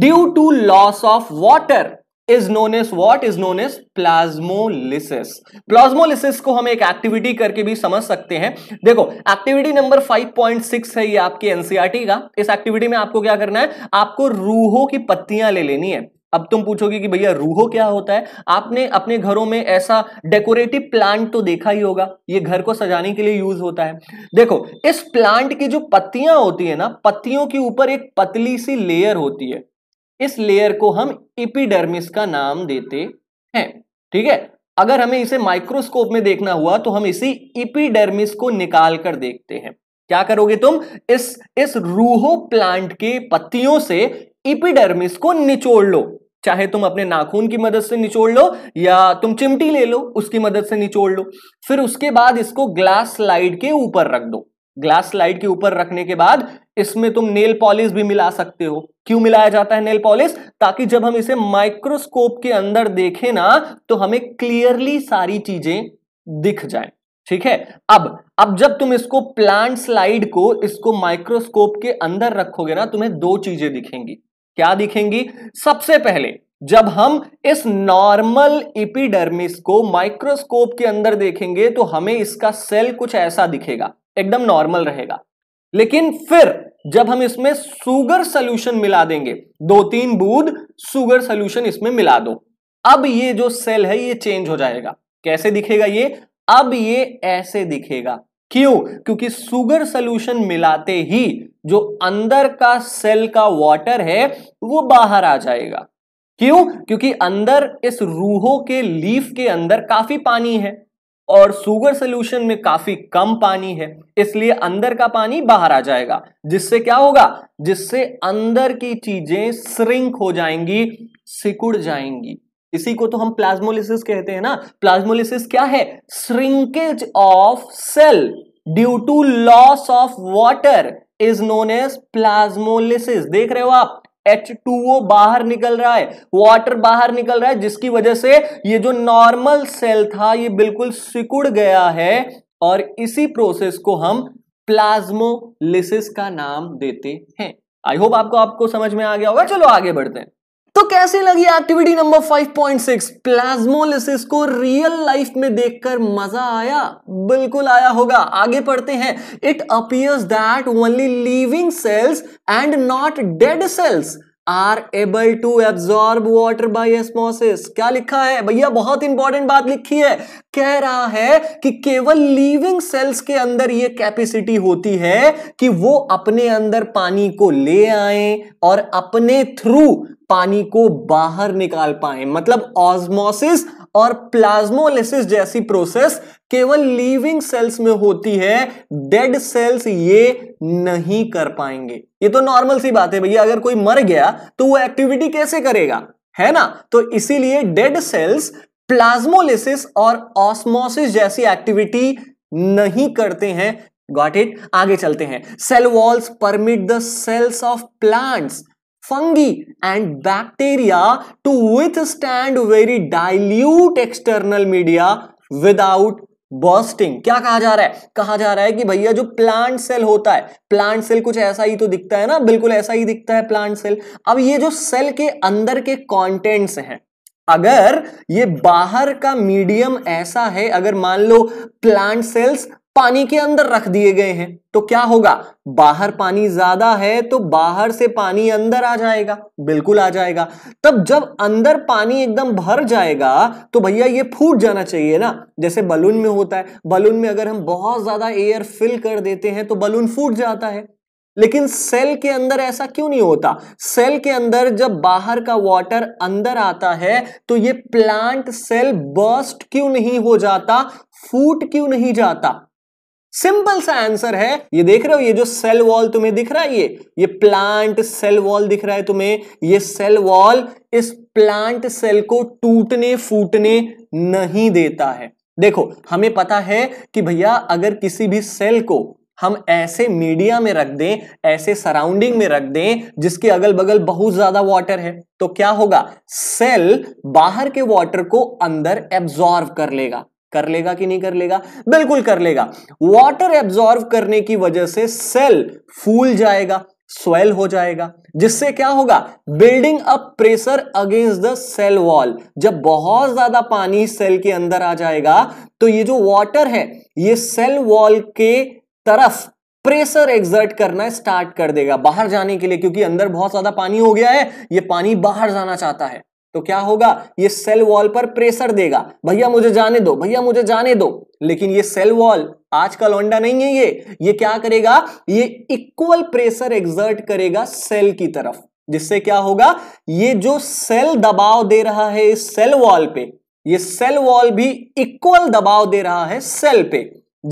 due to loss of water is known as what is known as plasmolysis plasmolysis को हम एक एक्टिविटी करके भी समझ सकते हैं देखो एक्टिविटी नंबर 5.6 है ये आपकी एनसीआरटी e का इस एक्टिविटी में आपको क्या करना है आपको रूहों की पत्तियां ले लेनी है अब तुम पूछोगे कि भैया रूहो क्या होता है आपने अपने घरों में ऐसा डेकोरेटिव प्लांट तो देखा ही होगा ये घर को सजाने के लिए यूज होता है देखो इस प्लांट की जो पत्तियां होती है ना पत्तियों के ऊपर एक पतली सी लेयर होती है इस लेयर को हम इपिडर्मिस का नाम देते हैं ठीक है अगर हमें इसे माइक्रोस्कोप में देखना हुआ तो हम इसी इपिडर्मिस को निकाल कर देखते हैं क्या करोगे तुम इस इस रूहो प्लांट के पत्तियों से इपिडर्मिस को निचोड़ लो चाहे तुम अपने नाखून की मदद से निचोड़ लो या तुम चिमटी ले लो उसकी मदद से निचोड़ लो फिर उसके बाद इसको ग्लास स्लाइड के ऊपर रख दो ग्लास स्लाइड के ऊपर रखने के बाद इसमें तुम नेल पॉलिश भी मिला सकते हो क्यों मिलाया जाता है नेल पॉलिश ताकि जब हम इसे माइक्रोस्कोप के अंदर देखें ना तो हमें क्लियरली सारी चीजें दिख जाए ठीक है अब अब जब तुम इसको प्लांट स्लाइड को इसको माइक्रोस्कोप के अंदर रखोगे ना तुम्हें दो चीजें दिखेंगी क्या दिखेंगी सबसे पहले जब हम इस नॉर्मल इपिडर्मिस को माइक्रोस्कोप के अंदर देखेंगे तो हमें इसका सेल कुछ ऐसा दिखेगा एकदम नॉर्मल रहेगा लेकिन फिर जब हम इसमें सुगर सोल्यूशन मिला देंगे दो तीन बूंद सुगर सोल्यूशन इसमें मिला दो अब ये जो सेल है ये चेंज हो जाएगा कैसे दिखेगा ये अब ये ऐसे दिखेगा क्यों क्योंकि सुगर सोल्यूशन मिलाते ही जो अंदर का सेल का वाटर है वो बाहर आ जाएगा क्यों क्योंकि अंदर इस रूहों के लीफ के अंदर काफी पानी है और सुगर सोल्यूशन में काफी कम पानी है इसलिए अंदर का पानी बाहर आ जाएगा जिससे क्या होगा जिससे अंदर की चीजें श्रिंक हो जाएंगी सिकुड़ जाएंगी इसी को तो हम प्लाज्मोलिसिस कहते हैं ना प्लाज्मोलिसिस क्या है shrinkage of cell due to loss of water is known as plasmolysis देख रहे हो आप H2O बाहर निकल रहा है वाटर बाहर निकल रहा है जिसकी वजह से ये जो नॉर्मल सेल था ये बिल्कुल सिकुड़ गया है और इसी प्रोसेस को हम प्लाज्मोलिसिस का नाम देते हैं आई होप आपको आपको समझ में आ गया होगा चलो आगे बढ़ते हैं तो कैसे लगी एक्टिविटी नंबर 5.6 प्लाज्मोलिसिस को रियल लाइफ में देखकर मजा आया बिल्कुल आया होगा आगे पढ़ते हैं it appears that only living cells and not dead cells are able to absorb water by osmosis क्या लिखा है भैया बहुत इंपॉर्टेंट बात लिखी है कह रहा है कि केवल लिविंग सेल्स के अंदर यह कैपेसिटी होती है कि वो अपने अंदर पानी को ले आए और अपने थ्रू पानी को बाहर निकाल पाए मतलब ऑस्मोसिस और प्लाज्मोलिसिस जैसी प्रोसेस केवल लिविंग सेल्स में होती है डेड सेल्स ये नहीं कर पाएंगे ये तो नॉर्मल सी बात है भैया अगर कोई मर गया तो वो एक्टिविटी कैसे करेगा है ना तो इसीलिए डेड सेल्स प्लाज्मोलिसिस और ऑस्मोसिस जैसी एक्टिविटी नहीं करते हैं गॉट इट आगे चलते हैं cell walls permit the cells of plants fungi and bacteria to withstand very dilute external media without bursting क्या कहा जा रहा है कहा जा रहा है कि भैया जो प्लांट सेल होता है प्लांट सेल कुछ ऐसा ही तो दिखता है ना बिल्कुल ऐसा ही दिखता है प्लांट सेल अब ये जो सेल के अंदर के कॉन्टेंट्स हैं अगर ये बाहर का मीडियम ऐसा है अगर मान लो प्लांट सेल्स पानी के अंदर रख दिए गए हैं तो क्या होगा बाहर पानी ज्यादा है तो बाहर से पानी अंदर आ जाएगा बिल्कुल आ जाएगा तब जब अंदर पानी एकदम भर जाएगा तो भैया ये फूट जाना चाहिए ना जैसे बलून में होता है बलून में अगर हम बहुत ज्यादा एयर फिल कर देते हैं तो बलून फूट जाता है लेकिन सेल के अंदर ऐसा क्यों नहीं होता सेल के अंदर जब बाहर का वाटर अंदर आता है तो ये प्लांट सेल बर्स्ट क्यों नहीं हो जाता फूट क्यों नहीं जाता सिंपल सा आंसर है ये देख रहे हो ये जो सेल वॉल तुम्हें दिख रहा है ये ये प्लांट सेल वॉल दिख रहा है तुम्हें ये सेल वॉल इस प्लांट सेल को टूटने फूटने नहीं देता है देखो हमें पता है कि भैया अगर किसी भी सेल को हम ऐसे मीडिया में रख दें ऐसे सराउंडिंग में रख दें जिसके अगल बगल बहुत ज्यादा वाटर है तो क्या होगा सेल बाहर के वाटर को अंदर एब्जॉर्व कर लेगा कर लेगा कि नहीं कर लेगा बिल्कुल कर लेगा वाटर एब्जॉर्व करने की वजह से सेल फूल जाएगा स्वेल हो जाएगा जिससे क्या होगा building up pressure against the cell wall जब बहुत ज्यादा पानी सेल के अंदर आ जाएगा तो ये जो वाटर है ये सेल वॉल के तरफ प्रेशर एग्जर्ट करना स्टार्ट कर देगा बाहर जाने के लिए क्योंकि अंदर बहुत ज्यादा पानी हो गया है ये पानी बाहर जाना चाहता है तो क्या होगा ये सेल वॉल पर प्रेशर देगा भैया मुझे जाने दो भैया मुझे जाने दो लेकिन ये सेल वॉल आज का लौंडा नहीं है ये ये क्या करेगा ये इक्वल प्रेशर एग्जर्ट करेगा सेल की तरफ जिससे क्या होगा ये जो सेल दबाव दे रहा है इस सेल वॉल पे ये सेल वॉल भी इक्वल दबाव दे रहा है सेल पे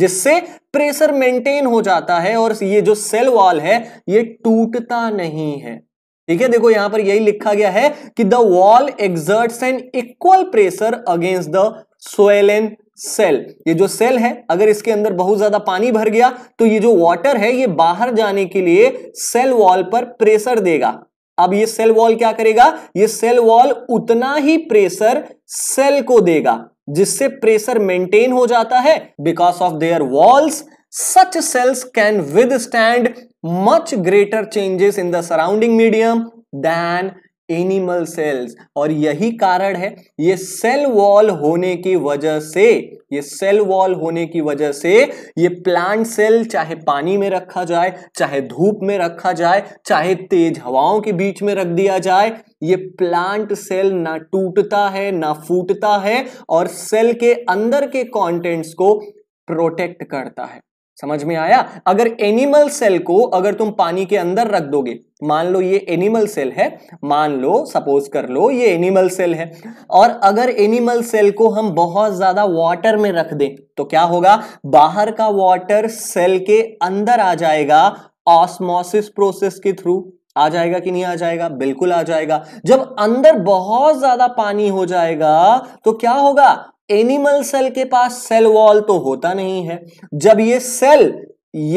जिससे प्रेशर मेंटेन हो जाता है और ये जो सेल वॉल है ये टूटता नहीं है ठीक है देखो यहां पर यही लिखा गया है कि the wall exerts an equal pressure against the an cell ये जो सेल है अगर इसके अंदर बहुत ज्यादा पानी भर गया तो ये जो वाटर है ये बाहर जाने के लिए सेल वॉल पर प्रेशर देगा अब ये सेल वॉल क्या करेगा ये सेल वॉल उतना ही प्रेशर सेल को देगा जिससे प्रेशर मेंटेन हो जाता है because of their walls such cells can withstand much greater changes in the surrounding medium than animal cells और यही कारण है ये सेल वॉल होने की वजह से ये सेल वॉल होने की वजह से ये प्लांट सेल चाहे पानी में रखा जाए चाहे धूप में रखा जाए चाहे तेज हवाओं के बीच में रख दिया जाए ये प्लांट सेल ना टूटता है ना फूटता है और सेल के अंदर के कंटेंट्स को प्रोटेक्ट करता है समझ में आया अगर एनिमल सेल को अगर तुम पानी के अंदर रख दोगे मान लो ये एनिमल सेल है मान लो सपोज कर लो ये एनिमल सेल है और अगर एनिमल सेल को हम बहुत ज्यादा वाटर में रख दें तो क्या होगा बाहर का वाटर सेल के अंदर आ जाएगा ऑस्मोसिस प्रोसेस के थ्रू आ जाएगा कि नहीं आ जाएगा बिल्कुल आ जाएगा जब अंदर बहुत ज्यादा पानी हो जाएगा तो क्या होगा एनिमल सेल के पास सेल वॉल तो होता नहीं है जब ये सेल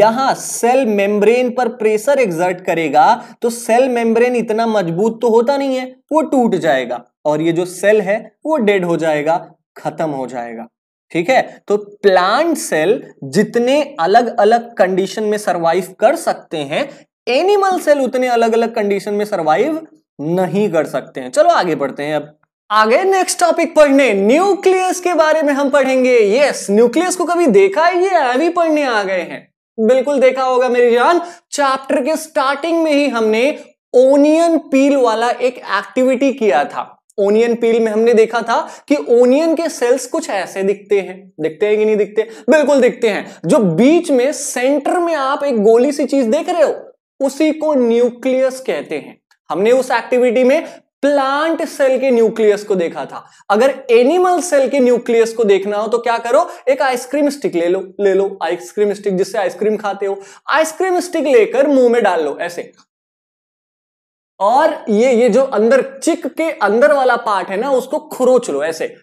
यहां सेल मेम्ब्रेन पर प्रेशर एग्जर्ट करेगा तो सेल मेम्ब्रेन इतना मजबूत तो होता नहीं है वो टूट जाएगा और ये जो सेल है वो डेड हो जाएगा खत्म हो जाएगा ठीक है तो प्लांट सेल जितने अलग अलग कंडीशन में सरवाइव कर सकते हैं एनिमल सेल उतने अलग अलग कंडीशन में सरवाइव नहीं कर सकते हैं चलो आगे बढ़ते हैं अब आगे नेक्स्ट टॉपिक पढ़ने न्यूक्लियस के बारे में हम पढ़ेंगे यस न्यूक्लियस को कभी देखा है ये अभी पढ़ने आ गए हैं बिल्कुल देखा होगा मेरी जान चैप्टर के स्टार्टिंग में ही हमने ओनियन पील वाला एक एक्टिविटी किया था ओनियन पील में हमने देखा था कि ओनियन के सेल्स कुछ ऐसे दिखते हैं दिखते हैं कि नहीं दिखते बिल्कुल दिखते हैं जो बीच में सेंटर में आप एक गोली सी चीज देख रहे हो उसी को न्यूक्लियस कहते हैं हमने उस एक्टिविटी में प्लांट सेल के न्यूक्लियस को देखा था अगर एनिमल सेल के न्यूक्लियस को देखना हो तो क्या करो एक आइसक्रीम स्टिक ले लो ले लो आइसक्रीम स्टिक जिससे आइसक्रीम खाते हो आइसक्रीम स्टिक लेकर मुंह में डाल लो ऐसे और ये ये जो अंदर चिक के अंदर वाला पार्ट है ना उसको खुरोच लो ऐसे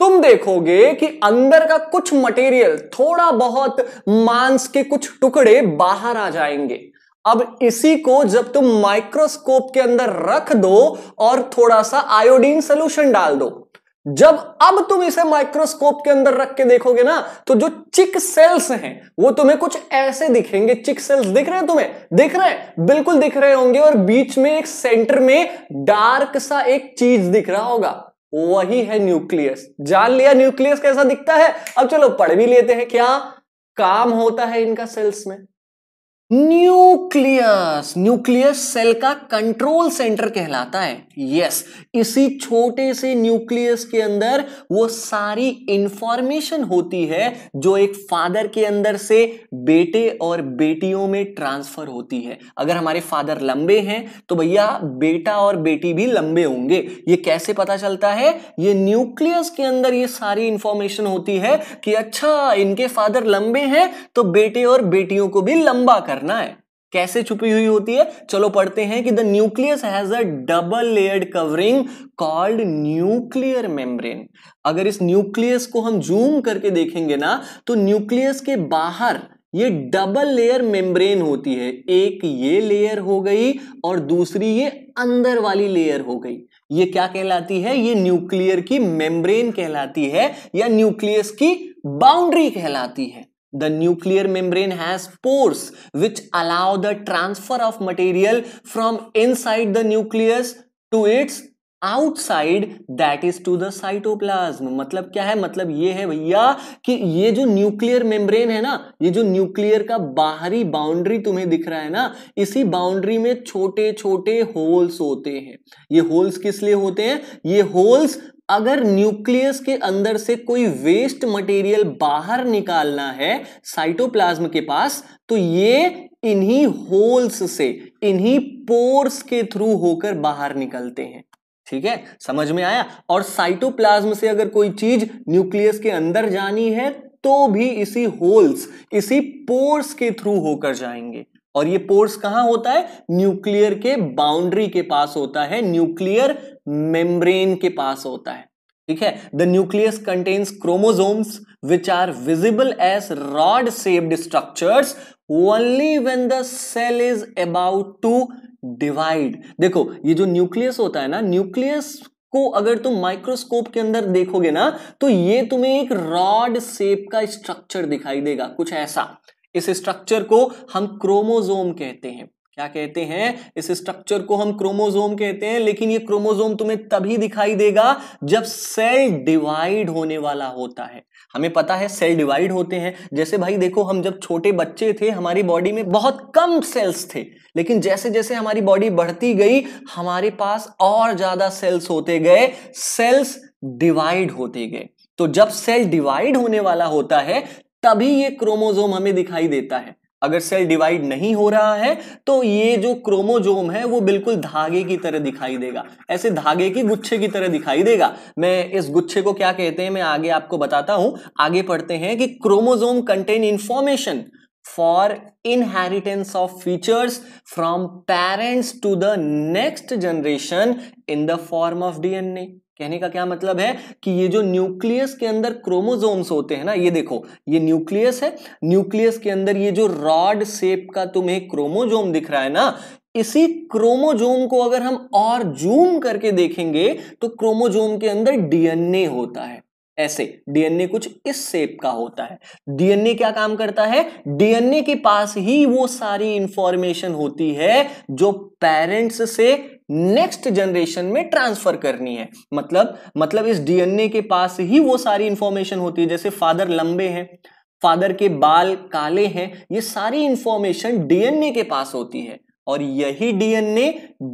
तुम देखोगे कि अंदर का कुछ मटेरियल थोड़ा बहुत मांस के कुछ टुकड़े बाहर आ जाएंगे अब इसी को जब तुम माइक्रोस्कोप के अंदर रख दो और थोड़ा सा आयोडीन सोल्यूशन डाल दो जब अब तुम इसे माइक्रोस्कोप के अंदर रख के देखोगे ना तो जो चिक सेल्स हैं वो तुम्हें कुछ ऐसे दिखेंगे चिक सेल्स दिख रहे हैं तुम्हें दिख रहे हैं बिल्कुल दिख रहे होंगे और बीच में एक सेंटर में डार्क सा एक चीज दिख रहा होगा वही है न्यूक्लियस जान लिया न्यूक्लियस कैसा दिखता है अब चलो पढ़ भी लेते हैं क्या काम होता है इनका सेल्स में न्यूक्लियस न्यूक्लियस सेल का कंट्रोल सेंटर कहलाता है यस yes, इसी छोटे से न्यूक्लियस के अंदर वो सारी इंफॉर्मेशन होती है जो एक फादर के अंदर से बेटे और बेटियों में ट्रांसफर होती है अगर हमारे फादर लंबे हैं तो भैया बेटा और बेटी भी लंबे होंगे ये कैसे पता चलता है ये न्यूक्लियस के अंदर ये सारी इंफॉर्मेशन होती है कि अच्छा इनके फादर लंबे हैं तो बेटे और बेटियों को भी लंबा कर करना है कैसे छुपी हुई होती है चलो पढ़ते हैं कि the nucleus has a double layered covering called nuclear membrane अगर इस न्यूक्लियस को हम जूम करके देखेंगे ना तो न्यूक्लियस के बाहर ये डबल लेयर मेम्ब्रेन होती है एक ये लेयर हो गई और दूसरी ये अंदर वाली लेयर हो गई ये क्या कहलाती है ये न्यूक्लियर की मेम्ब्रेन कहलाती है या न्यूक्लियस की बाउंड्री कहलाती है The nuclear membrane has pores which allow the transfer of material from inside the nucleus to its outside that is to the cytoplasm मतलब क्या है मतलब ये है भैया कि ये जो न्यूक्लियर मेम्ब्रेन है ना ये जो न्यूक्लियर का बाहरी बाउंड्री तुम्हें दिख रहा है ना इसी बाउंड्री में छोटे छोटे होल्स होते हैं ये होल्स किस लिए होते हैं ये होल्स अगर न्यूक्लियस के अंदर से कोई वेस्ट मटेरियल बाहर निकालना है साइटोप्लाज्म के पास तो ये इन्हीं होल्स से इन्हीं पोर्स के थ्रू होकर बाहर निकलते हैं ठीक है समझ में आया और साइटोप्लाज्म से अगर कोई चीज न्यूक्लियस के अंदर जानी है तो भी इसी होल्स इसी पोर्स के थ्रू होकर जाएंगे और ये पोर्स कहां होता है न्यूक्लियर के बाउंड्री के पास होता है न्यूक्लियर मेम्ब्रेन के पास होता है ठीक है the nucleus contains chromosomes which are visible as rod shaped structure only when the cell is about to divide देखो ये जो न्यूक्लियस होता है ना न्यूक्लियस को अगर तुम माइक्रोस्कोप के अंदर देखोगे ना तो ये तुम्हें एक रॉड सेप का स्ट्रक्चर दिखाई देगा कुछ ऐसा इस स्ट्रक्चर को हम क्रोमोजोम कहते हैं क्या कहते हैं इस स्ट्रक्चर को हम क्रोमोजोम कहते हैं लेकिन ये क्रोमोजोम तुम्हें तभी दिखाई देगा जब सेल डिवाइड होने वाला होता है हमें पता है सेल डिवाइड होते हैं जैसे भाई देखो हम जब छोटे बच्चे थे हमारी बॉडी में बहुत कम सेल्स थे लेकिन जैसे जैसे हमारी बॉडी बढ़ती गई हमारे पास और ज्यादा सेल्स होते गए सेल्स डिवाइड होते गए तो जब सेल डिवाइड होने वाला होता है तभी ये क्रोमोजोम हमें दिखाई देता है अगर सेल डिवाइड नहीं हो रहा है तो ये जो क्रोमोजोम है वो बिल्कुल धागे की तरह दिखाई देगा ऐसे धागे की गुच्छे की तरह दिखाई देगा मैं इस गुच्छे को क्या कहते हैं मैं आगे आपको बताता हूं आगे पढ़ते हैं कि chromosome contain information for inheritance of features from parents to the next generation in the form of DNA कहने का क्या मतलब है कि ये जो न्यूक्लियस के अंदर क्रोमोजोम्स होते हैं ना ये देखो ये न्यूक्लियस है न्यूक्लियस के अंदर ये जो रॉड सेप का तुम्हें क्रोमोजोम दिख रहा है ना इसी क्रोमोजोम को अगर हम और जूम करके देखेंगे तो क्रोमोजोम के अंदर डीएनए होता है ऐसे डीएनए कुछ इस सेप का होता है डीएनए क्या काम करता है डीएनए के पास ही वो सारी इंफॉर्मेशन होती है जो पेरेंट्स से नेक्स्ट जनरेशन में ट्रांसफर करनी है मतलब मतलब इस डीएनए के पास ही वो सारी इंफॉर्मेशन होती है जैसे फादर लंबे हैं फादर के बाल काले हैं ये सारी इंफॉर्मेशन डीएनए के पास होती है और यही डीएनए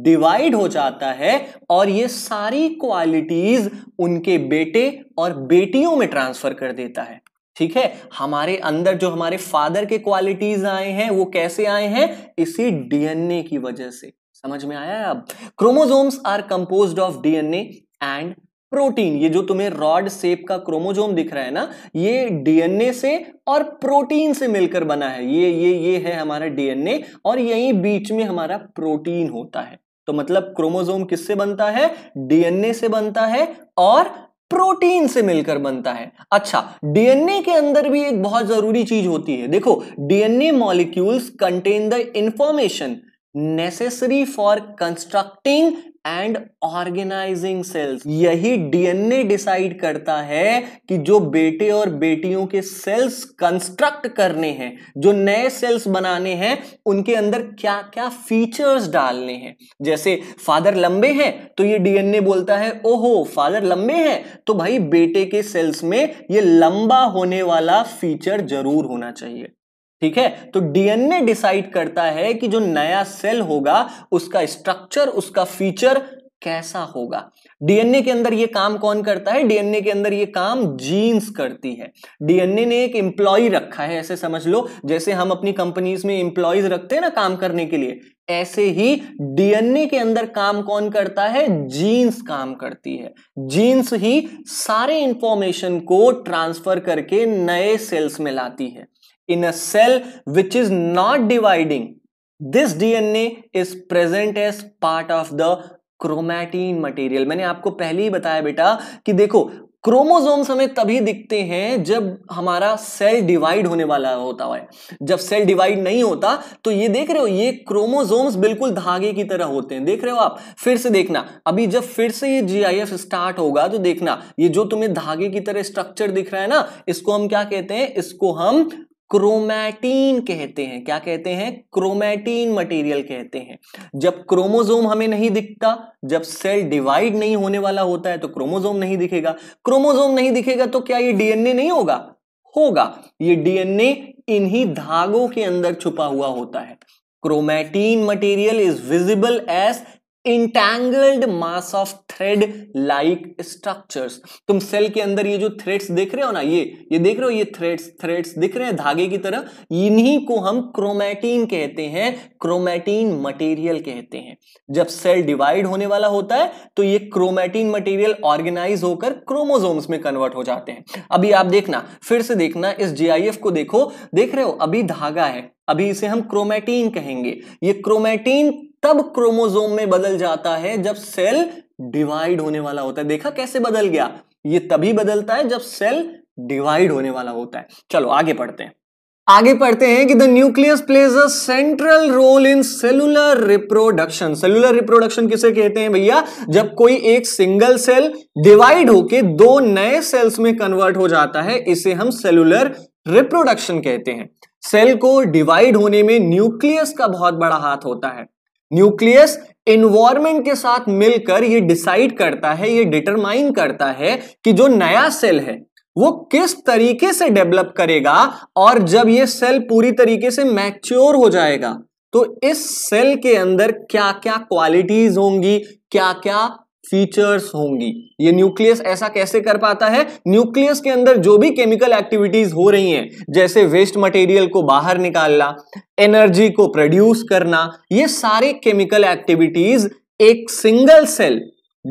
डिवाइड हो जाता है और ये सारी क्वालिटीज उनके बेटे और बेटियों में ट्रांसफर कर देता है ठीक है हमारे अंदर जो हमारे फादर के क्वालिटीज आए हैं वो कैसे आए हैं इसी डीएनए की वजह से समझ में आया अब chromosomes are composed of DNA and protein ये जो तुम्हें रॉड सेप का क्रोमोजोम दिख रहा है ना ये डीएनए से और प्रोटीन से मिलकर बना है ये ये ये है हमारा डीएनए और यही बीच में हमारा प्रोटीन होता है तो मतलब क्रोमोजोम किससे बनता है डीएनए से बनता है और प्रोटीन से मिलकर बनता है अच्छा डीएनए के अंदर भी एक बहुत जरूरी चीज होती है देखो DNA molecules contain the information necessary for constructing and organising cells यही डीएनए डिसाइड करता है कि जो बेटे और बेटियों के सेल्स कंस्ट्रक्ट करने हैं जो नए सेल्स बनाने हैं उनके अंदर क्या क्या फीचर्स डालने हैं जैसे फादर लंबे हैं तो ये डीएनए बोलता है ओहो फादर लंबे हैं तो भाई बेटे के सेल्स में ये लंबा होने वाला फीचर जरूर होना चाहिए ठीक है तो डीएनए डिसाइड करता है कि जो नया सेल होगा उसका स्ट्रक्चर उसका फीचर कैसा होगा डीएनए के अंदर ये काम कौन करता है डीएनए के अंदर ये काम जीन्स करती है डीएनए ने एक एम्प्लॉय रखा है ऐसे समझ लो जैसे हम अपनी कंपनीज में एम्प्लॉयज रखते हैं ना काम करने के लिए ऐसे ही डीएनए के अंदर काम कौन करता है जीन्स काम करती है जीन्स ही सारे इंफॉर्मेशन को ट्रांसफर करके नए सेल्स में लाती है in a cell which is not dividing. This DNA is present as part of the chromatin material मैंने आपको पहले ही बताया बेटा कि देखो क्रोमोसोम्स हमें तभी दिखते हैं जब हमारा सेल डिवाइड होने वाला होता है जब सेल डिवाइड नहीं होता तो ये देख रहे हो ये क्रोमोसोम्स बिल्कुल धागे की तरह होते हैं देख रहे हो आप फिर से देखना अभी जब फिर से ये जीआईएफ स्टार्ट होगा तो देखना ये जो तुम्हें धागे की तरह स्ट्रक्चर दिख रहा है ना इसको हम क्या कहते हैं इसको हम क्रोमैटीन कहते हैं क्या कहते हैं क्रोमैटीन मटेरियल कहते हैं जब क्रोमोजोम हमें नहीं दिखता जब सेल डिवाइड नहीं होने वाला होता है तो क्रोमोजोम नहीं दिखेगा क्रोमोजोम नहीं दिखेगा तो क्या ये डीएनए नहीं होगा होगा ये डीएनए इन्हीं धागों के अंदर छुपा हुआ होता है chromatin material is visible as entangled mass of thread like structures तुम सेल के अंदर ये जो थ्रेड्स देख रहे हो ना ये ये देख रहे हो ये थ्रेड्स थ्रेड्स दिख रहे हैं धागे की तरह इन्हीं को हम क्रोमैटीन कहते हैं क्रोमैटीन मटेरियल कहते हैं जब सेल डिवाइड होने वाला होता है तो ये क्रोमैटीन मटेरियल ऑर्गेनाइज होकर क्रोमोजोम्स में कन्वर्ट हो जाते हैं अभी आप देखना फिर से देखना इस जीआईएफ को देखो देख रहे हो अभी धागा है अभी इसे हम क्रोमैटीन कहेंगे ये क्रोमैटीन तब क्रोमोजोम में बदल जाता है जब सेल डिवाइड होने वाला होता है देखा कैसे बदल गया ये तभी बदलता है जब सेल डिवाइड होने वाला होता है चलो आगे पढ़ते हैं आगे पढ़ते हैं कि the nucleus plays a central role in cellular reproduction cellular reproduction किसे कहते हैं भैया जब कोई एक सिंगल सेल डिवाइड होके दो नए सेल्स में कन्वर्ट हो जाता है इसे हम सेलुलर रिप्रोडक्शन कहते हैं सेल को डिवाइड होने में न्यूक्लियस का बहुत बड़ा हाथ होता है न्यूक्लियस इन्वायरमेंट के साथ मिलकर ये डिसाइड करता है ये डिटरमाइन करता है कि जो नया सेल है वो किस तरीके से डेवलप करेगा और जब ये सेल पूरी तरीके से मैच्योर हो जाएगा तो इस सेल के अंदर क्या क्या क्वालिटीज होंगी क्या क्या फीचर्स होंगी ये न्यूक्लियस ऐसा कैसे कर पाता है न्यूक्लियस के अंदर जो भी केमिकल एक्टिविटीज हो रही हैं जैसे वेस्ट मटेरियल को बाहर निकालना एनर्जी को प्रोड्यूस करना ये सारे केमिकल एक्टिविटीज एक सिंगल सेल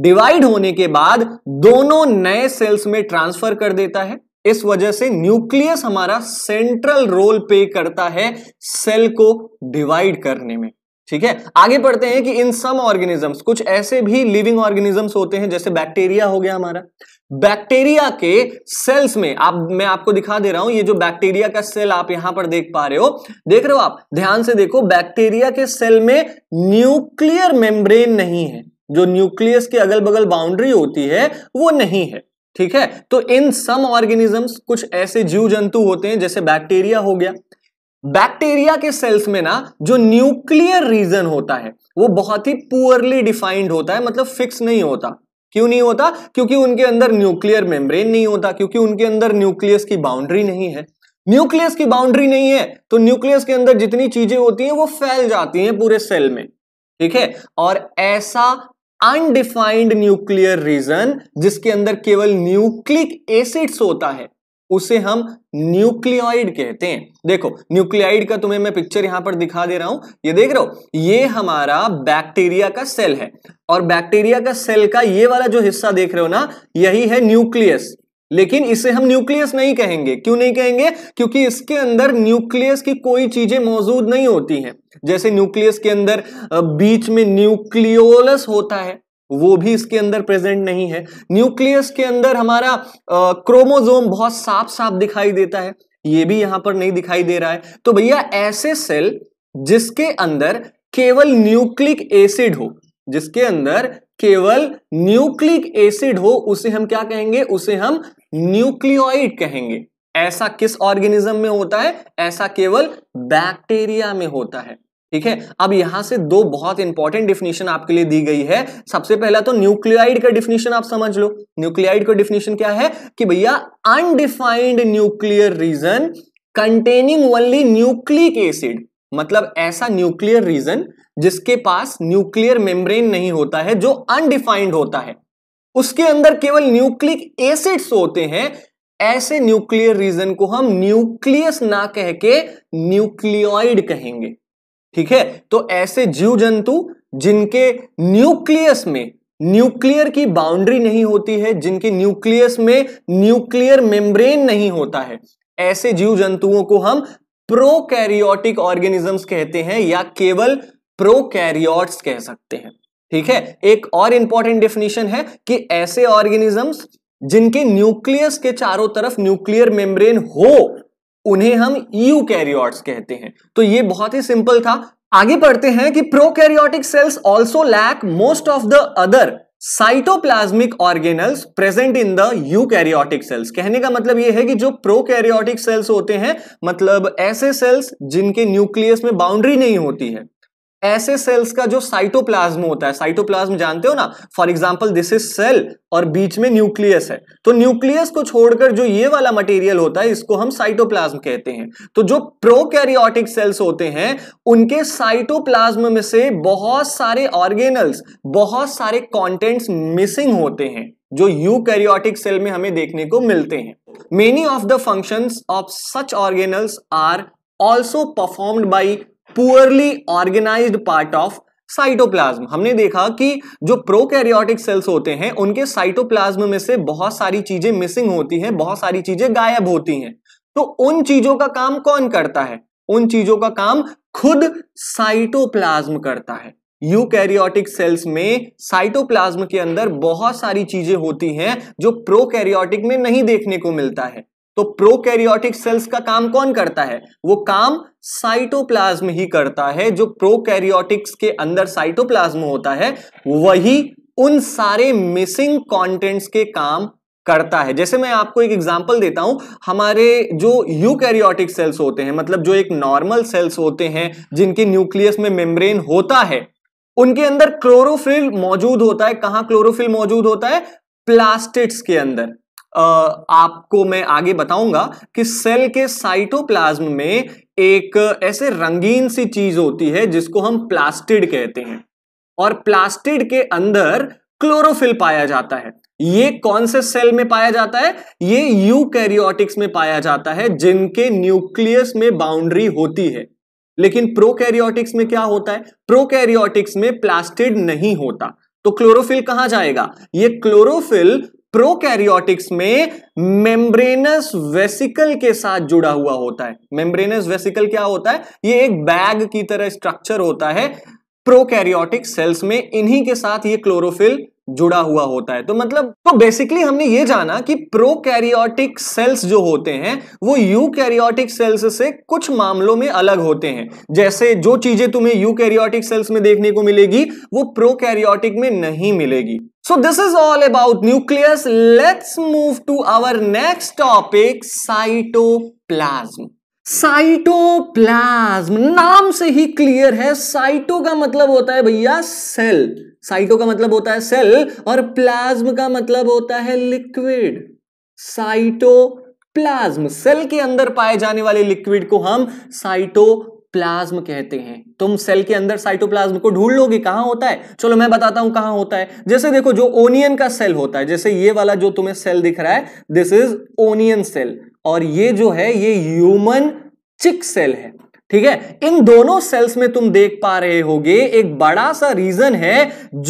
डिवाइड होने के बाद दोनों नए सेल्स में ट्रांसफर कर देता है इस वजह से न्यूक्लियस हमारा सेंट्रल रोल प्ले करता है सेल को डिवाइड करने में ठीक है आगे पढ़ते हैं कि इन सम ऑर्गेनिजम्स कुछ ऐसे भी लिविंग ऑर्गेनिजम्स होते हैं जैसे बैक्टीरिया हो गया हमारा बैक्टीरिया के सेल्स में आप मैं आपको दिखा दे रहा हूं ये जो बैक्टीरिया का सेल आप यहां पर देख पा रहे हो देख रहे हो आप ध्यान से देखो बैक्टीरिया के सेल में न्यूक्लियर मेम्ब्रेन नहीं है जो न्यूक्लियस के अगल बगल बाउंड्री होती है वो नहीं है ठीक है तो इन सम ऑर्गेनिजम्स कुछ ऐसे जीव जंतु होते हैं जैसे बैक्टीरिया हो गया बैक्टीरिया के सेल्स में ना जो न्यूक्लियर रीजन होता है वो बहुत ही पुअरली डिफाइंड होता है मतलब फिक्स नहीं होता क्यों नहीं होता क्योंकि उनके अंदर न्यूक्लियर मेम्ब्रेन नहीं होता क्योंकि उनके अंदर न्यूक्लियस की बाउंड्री नहीं है न्यूक्लियस की बाउंड्री नहीं है तो न्यूक्लियस के अंदर जितनी चीजें होती हैं वो फैल जाती हैं पूरे सेल में ठीक है और ऐसा अनडिफाइंड न्यूक्लियर रीजन जिसके अंदर केवल न्यूक्लिक एसिड्स होता है उसे हम न्यूक्लियोइड कहते हैं देखो न्यूक्लियोइड का तुम्हें मैं पिक्चर यहां पर दिखा दे रहा हूं ये देख रहा हूं ये हमारा बैक्टीरिया का सेल है और बैक्टीरिया का सेल का ये वाला जो हिस्सा देख रहे हो ना यही है न्यूक्लियस लेकिन इसे हम न्यूक्लियस नहीं कहेंगे क्यों नहीं कहेंगे क्योंकि इसके अंदर न्यूक्लियस की कोई चीजें मौजूद नहीं होती हैं जैसे न्यूक्लियस के अंदर बीच में न्यूक्लियोलस होता है वो भी इसके अंदर प्रेजेंट नहीं है न्यूक्लियस के अंदर हमारा क्रोमोजोम बहुत साफ साफ दिखाई देता है ये भी यहां पर नहीं दिखाई दे रहा है तो भैया ऐसे सेल जिसके अंदर केवल न्यूक्लिक एसिड हो जिसके अंदर केवल न्यूक्लिक एसिड हो उसे हम क्या कहेंगे उसे हम न्यूक्लियोइड कहेंगे ऐसा किस ऑर्गेनिज्म में होता है ऐसा केवल बैक्टीरिया में होता है ठीक है अब यहां से दो बहुत इंपॉर्टेंट डिफिनेशन आपके लिए दी गई है सबसे पहला तो न्यूक्लियाइड का डिफिनेशन आप समझ लो न्यूक्लियाइड का डिफिनेशन क्या है कि भैया undefined nuclear region containing only nucleic acid मतलब ऐसा न्यूक्लियर रीजन जिसके पास न्यूक्लियर मेम्ब्रेन नहीं होता है जो अनडिफाइंड होता है उसके अंदर केवल न्यूक्लिक एसिड्स होते हैं ऐसे न्यूक्लियर रीजन को हम न्यूक्लियस ना कह के न्यूक्लियोइड कहेंगे ठीक है तो ऐसे जीव जंतु जिनके न्यूक्लियस में न्यूक्लियर की बाउंड्री नहीं होती है जिनके न्यूक्लियस में न्यूक्लियर मेम्ब्रेन नहीं होता है ऐसे जीव जंतुओं को हम प्रोकैरियोटिक ऑर्गेनिजम्स कहते हैं या केवल प्रोकैरियोट्स कह सकते हैं ठीक है एक और इंपॉर्टेंट डेफिनेशन है कि ऐसे ऑर्गेनिजम्स जिनके न्यूक्लियस के चारों तरफ न्यूक्लियर मेम्ब्रेन हो उन्हें हम यू e कैरियोट्स कहते हैं तो ये बहुत ही सिंपल था आगे पढ़ते हैं कि prokaryotic cells also lack most of the other cytoplasmic organelles present in the eukaryotic cells कहने का मतलब यह है कि जो प्रोकैरियोटिक सेल्स होते हैं मतलब ऐसे सेल्स जिनके न्यूक्लियस में बाउंड्री नहीं होती है ऐसे सेल्स का जो साइटोप्लाज्म होता है साइटोप्लाज्म जानते हो ना for example this is cell और बीच में न्यूक्लियस है तो न्यूक्लियस को छोड़कर जो ये वाला मटेरियल होता है इसको हम साइटोप्लाज्म कहते हैं तो जो प्रोकैरियोटिक सेल्स होते हैं उनके साइटोप्लाज्म में से बहुत सारे ऑर्गेनल्स बहुत सारे कॉन्टेंट्स मिसिंग होते हैं जो यूकैरियोटिक सेल में हमें देखने को मिलते हैं many of the functions of such organelles are also performed by poorly organise part of cytoplasm हमने देखा कि जो प्रोकैरियोटिक सेल्स होते हैं उनके साइटोप्लाज्म में से बहुत सारी चीजें मिसिंग होती हैं बहुत सारी चीजें गायब होती हैं तो उन चीजों का काम कौन करता है उन चीजों का काम खुद साइटोप्लाज्म करता है यूकैरियोटिक सेल्स में साइटोप्लाज्म के अंदर बहुत सारी चीजें होती हैं जो प्रोकैरियोटिक में नहीं देखने को मिलता है तो प्रोकैरियोटिक सेल्स का काम कौन करता है वो काम साइटोप्लाज्म ही करता है जो प्रोकैरियोटिक्स के अंदर साइटोप्लाज्म होता है वही उन सारे मिसिंग कंटेंट्स के काम करता है जैसे मैं आपको एक एग्जांपल देता हूं हमारे जो यूकैरियोटिक सेल्स होते हैं मतलब जो एक नॉर्मल सेल्स होते हैं जिनके न्यूक्लियस में मेम्ब्रेन होता है उनके अंदर क्लोरोफिल मौजूद होता है कहां क्लोरोफिल मौजूद होता है प्लास्टिड्स के अंदर आपको मैं आगे बताऊंगा कि सेल के साइटोप्लाज्म में एक ऐसे रंगीन सी चीज होती है जिसको हम प्लास्टिड कहते हैं और प्लास्टिड के अंदर क्लोरोफिल पाया जाता है ये कौन से सेल में पाया जाता है ये यूकैरियोटिक्स में पाया जाता है जिनके न्यूक्लियस में बाउंड्री होती है लेकिन प्रोकैरियोटिक्स में क्या होता है प्रोकैरियोटिक्स में प्लास्टिड नहीं होता तो क्लोरोफिल कहां जाएगा ये क्लोरोफिल प्रोकैरियोटिक्स में मेम्ब्रेनस वेसिकल के साथ जुड़ा हुआ होता है मेम्ब्रेनस वेसिकल क्या होता है ये एक बैग की तरह स्ट्रक्चर होता है प्रोकैरियोटिक सेल्स में इन्हीं के साथ ये क्लोरोफिल जुड़ा हुआ होता है तो मतलब तो बेसिकली हमने ये जाना कि प्रोकैरियोटिक सेल्स जो होते हैं वो यूकैरियोटिक सेल्स से कुछ मामलों में अलग होते हैं जैसे जो चीजें तुम्हें यूकैरियोटिक सेल्स में देखने को मिलेगी वो प्रोकैरियोटिक में नहीं मिलेगी So this is all about nucleus. Let's move to our next topic, cytoplasm. Cytoplasm नाम से ही क्लियर है साइटो का मतलब होता है भैया सेल साइटो का मतलब होता है सेल और प्लाज्म का मतलब होता है लिक्विड साइटो प्लाज्म सेल के अंदर पाए जाने वाले लिक्विड को हम साइटो प्लाज्म कहते हैं तुम सेल के अंदर साइटोप्लाज्म को ढूंढ लोगे कहां होता है चलो मैं बताता हूं कहां होता है जैसे देखो जो ओनियन का सेल होता है जैसे ये वाला जो तुम्हें सेल दिख रहा है दिस इज ओनियन सेल और ये जो है ये ह्यूमन चिक सेल है ठीक है इन दोनों सेल्स में तुम देख पा रहे होगे एक बड़ा सा रीजन है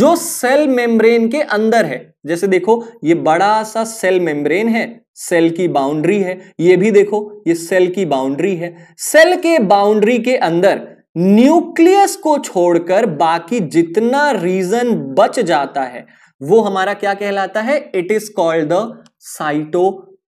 जो सेल मेम्ब्रेन के अंदर है जैसे देखो ये बड़ा सा सेल मेम्ब्रेन है सेल की बाउंड्री है ये भी देखो ये सेल की बाउंड्री है सेल के बाउंड्री के अंदर न्यूक्लियस को छोड़कर बाकी जितना रीजन बच जाता है वो हमारा क्या कहलाता है it is called the 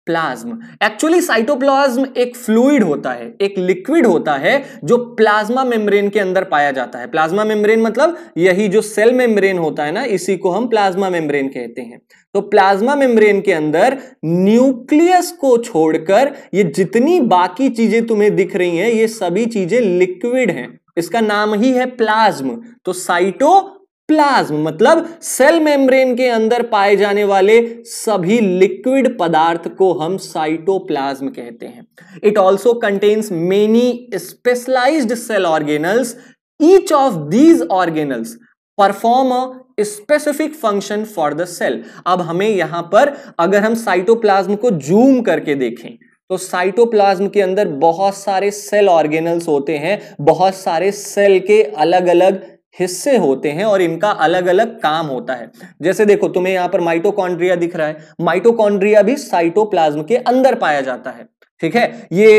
cytoplasm actually cytoplasm एक फ्लूइड होता है एक लिक्विड होता है जो प्लाज्मा मेम्ब्रेन के अंदर पाया जाता है प्लाज्मा मेम्ब्रेन मतलब यही जो सेल मेम्ब्रेन होता है ना इसी को हम प्लाज्मा मेम्ब्रेन कहते हैं तो प्लाज्मा मेम्ब्रेन के अंदर न्यूक्लियस को छोड़कर ये जितनी बाकी चीजें तुम्हें दिख रही हैं ये सभी चीजें लिक्विड हैं इसका नाम ही है प्लाज्म तो साइटो प्लाज्म मतलब सेल मेम्ब्रेन के अंदर पाए जाने वाले सभी लिक्विड पदार्थ को हम साइटोप्लाज्म कहते हैं it also contains many specialised cell organelles each of these organelles perform a specific function for the cell अब हमें यहां पर अगर हम साइटोप्लाज्म को जूम करके देखें तो साइटोप्लाज्म के अंदर बहुत सारे सेल ऑर्गेनल्स होते हैं बहुत सारे सेल के अलग अलग हिस्से होते हैं और इनका अलग अलग काम होता है जैसे देखो तुम्हें यहां पर माइटोकॉन्ड्रिया दिख रहा है माइटोकॉन्ड्रिया भी साइटोप्लाज्म के अंदर पाया जाता है ठीक है ये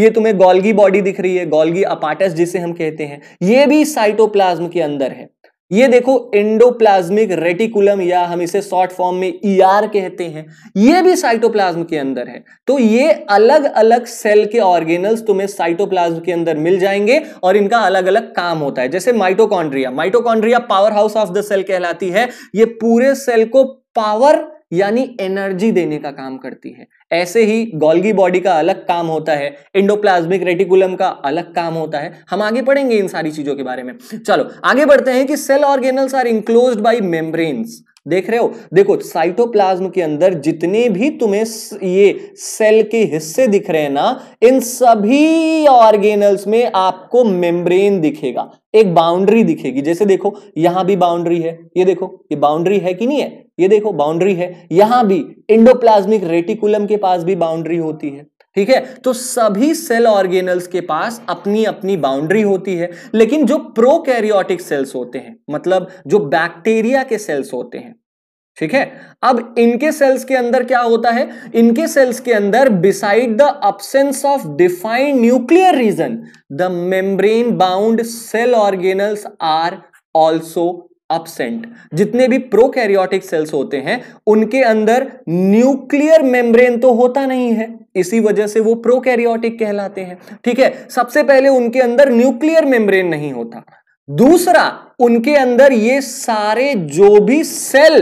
ये तुम्हें गोल्गी बॉडी दिख रही है गोल्गी अपाटस जिसे हम कहते हैं ये भी साइटोप्लाज्म के अंदर है ये देखो एंडोप्लाज्मिक रेटिकुलम या हम इसे शॉर्ट फॉर्म में ईआर e ER कहते हैं ये भी साइटोप्लाज्म के अंदर है तो ये अलग अलग सेल के ऑर्गेनल्स तुम्हें साइटोप्लाज्म के अंदर मिल जाएंगे और इनका अलग अलग काम होता है जैसे mitochondria mitochondria powerhouse of the cell कहलाती है ये पूरे सेल को पावर यानी एनर्जी देने का काम करती है ऐसे ही गोल्गी बॉडी का अलग काम होता है इंडोप्लाज्मिक रेटिकुलम का अलग काम होता है हम आगे पढ़ेंगे इन सारी चीजों के बारे में चलो आगे बढ़ते हैं कि cell organelles are enclose by membranes देख रहे हो देखो साइटोप्लाज्म के अंदर जितने भी तुम्हें ये सेल के हिस्से दिख रहे हैं ना इन सभी ऑर्गेनल्स में आपको मेम्ब्रेन दिखेगा एक बाउंड्री दिखेगी जैसे देखो यहां भी बाउंड्री है ये देखो ये बाउंड्री है कि नहीं है ये देखो बाउंड्री है यहां भी इंडोप्लाज्मिक रेटिकुलम के पास भी बाउंड्री होती है ठीक है तो सभी सेल ऑर्गेनल्स के पास अपनी अपनी बाउंड्री होती है लेकिन जो प्रोकैरियोटिक सेल्स होते हैं मतलब जो बैक्टीरिया के सेल्स होते हैं ठीक है अब इनके सेल्स के अंदर क्या होता है इनके सेल्स के अंदर beside the absence of defined nuclear region the membrane bound cell organelles are also absent जितने भी प्रोकैरियोटिक सेल्स होते हैं उनके अंदर न्यूक्लियर मेम्ब्रेन तो होता नहीं है इसी वजह से वो प्रोकैरियोटिक कहलाते हैं ठीक है सबसे पहले उनके अंदर न्यूक्लियर मेम्ब्रेन नहीं होता दूसरा उनके अंदर ये सारे जो भी सेल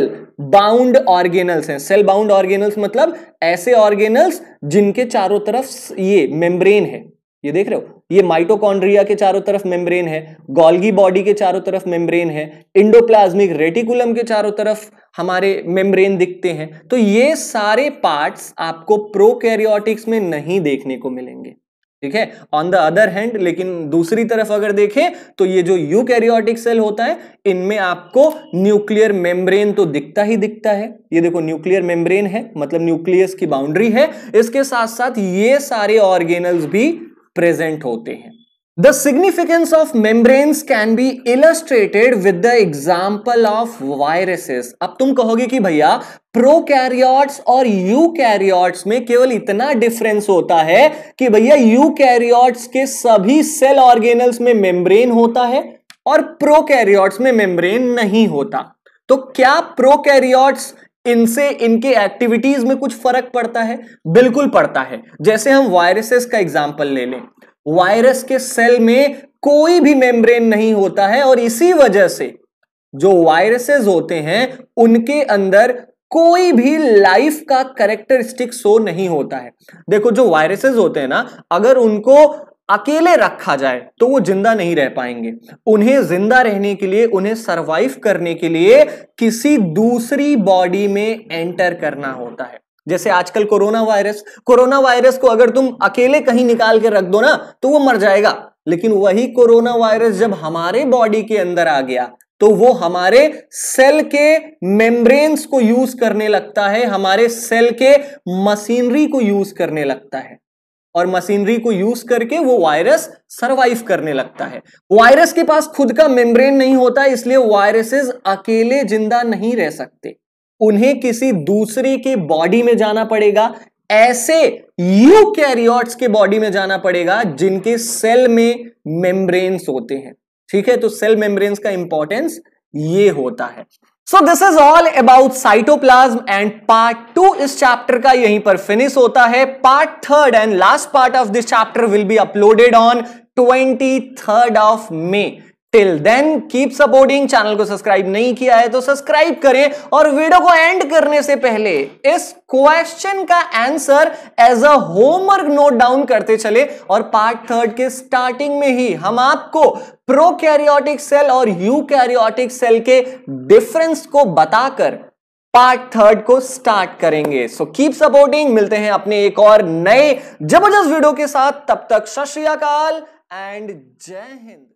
बाउंड ऑर्गेनल्स हैं सेल बाउंड ऑर्गेनल्स मतलब ऐसे ऑर्गेनल्स जिनके चारों तरफ ये मेम्ब्रेन है ये देख रहे हो ये माइटोकॉन्ड्रिया के चारों तरफ मेम्ब्रेन है गोल्गी बॉडी के चारों तरफ मेम्ब्रेन है इंडोप्लाज्मिक रेटिकुलम के चारों तरफ हमारे मेम्ब्रेन दिखते हैं तो ये सारे पार्ट्स आपको प्रोकैरियोटिक्स में नहीं देखने को मिलेंगे ठीक है ऑन द अदर हैंड लेकिन दूसरी तरफ अगर देखें तो ये जो कैरियोटिक सेल होता है इनमें आपको न्यूक्लियर मेम्ब्रेन तो दिखता ही दिखता है ये देखो न्यूक्लियर मेम्ब्रेन है मतलब न्यूक्लियस की बाउंड्री है इसके साथ साथ ये सारे ऑर्गेनल्स भी प्रेजेंट होते हैं the significance of membranes can be illustrated with the example of viruses अब तुम कहोगे कि भैया प्रोकैरियोट्स और यूकैरियोट्स में केवल इतना डिफरेंस होता है कि भैया यूकैरियोट्स के सभी सेल ऑर्गेनल्स में मेम्ब्रेन होता है और प्रोकैरियोट्स में मेम्ब्रेन नहीं होता तो क्या प्रोकैरियोट्स इनसे इनके एक्टिविटीज में कुछ फर्क पड़ता है बिल्कुल पड़ता है जैसे हम वायरसेस का एग्जाम्पल ले लें वायरस के सेल में कोई भी मेम्ब्रेन नहीं होता है और इसी वजह से जो वायरसेस होते हैं उनके अंदर कोई भी लाइफ का करेक्टरिस्टिक शो नहीं होता है देखो जो वायरसेस होते हैं ना अगर उनको अकेले रखा जाए तो वो जिंदा नहीं रह पाएंगे उन्हें जिंदा रहने के लिए उन्हें सरवाइव करने के लिए किसी दूसरी बॉडी में एंटर करना होता है जैसे आजकल कोरोना वायरस कोरोना वायरस को अगर तुम अकेले कहीं निकाल के रख दो ना तो वो मर जाएगा लेकिन वही कोरोना वायरस जब हमारे बॉडी के अंदर आ गया तो वो हमारे सेल के मेम्ब्रेन्स को यूज करने लगता है हमारे सेल के मशीनरी को यूज करने लगता है और मशीनरी को यूज करके वो वायरस सरवाइव करने लगता है वायरस के पास खुद का मेम्ब्रेन नहीं होता इसलिए वायरसेस अकेले जिंदा नहीं रह सकते उन्हें किसी दूसरे के बॉडी में जाना पड़ेगा ऐसे यू के बॉडी में जाना पड़ेगा जिनके सेल में मेम्ब्रेन्स होते हैं ठीक है तो सेल मेम्ब्रेन्स का इंपॉर्टेंस ये होता है so this is all about cytoplasm and part two इस चैप्टर का यहीं पर फिनिश होता है part third and last part of this chapter will be uploaded on twenty third of May till then keep supporting channel को सब्सक्राइब नहीं किया है तो सब्सक्राइब करें और वीडियो को एंड करने से पहले इस क्वेश्चन का answer as a homework note down करते चले और पार्ट थर्ड के स्टार्टिंग में ही हम आपको प्रोकैरियोटिक सेल और यूकैरियोटिक सेल के डिफरेंस को बताकर पार्ट थर्ड को स्टार्ट करेंगे सो कीप सपोर्टिंग मिलते हैं अपने एक और नए जबरदस्त वीडियो के साथ तब तक सत अकाल एंड जय हिंद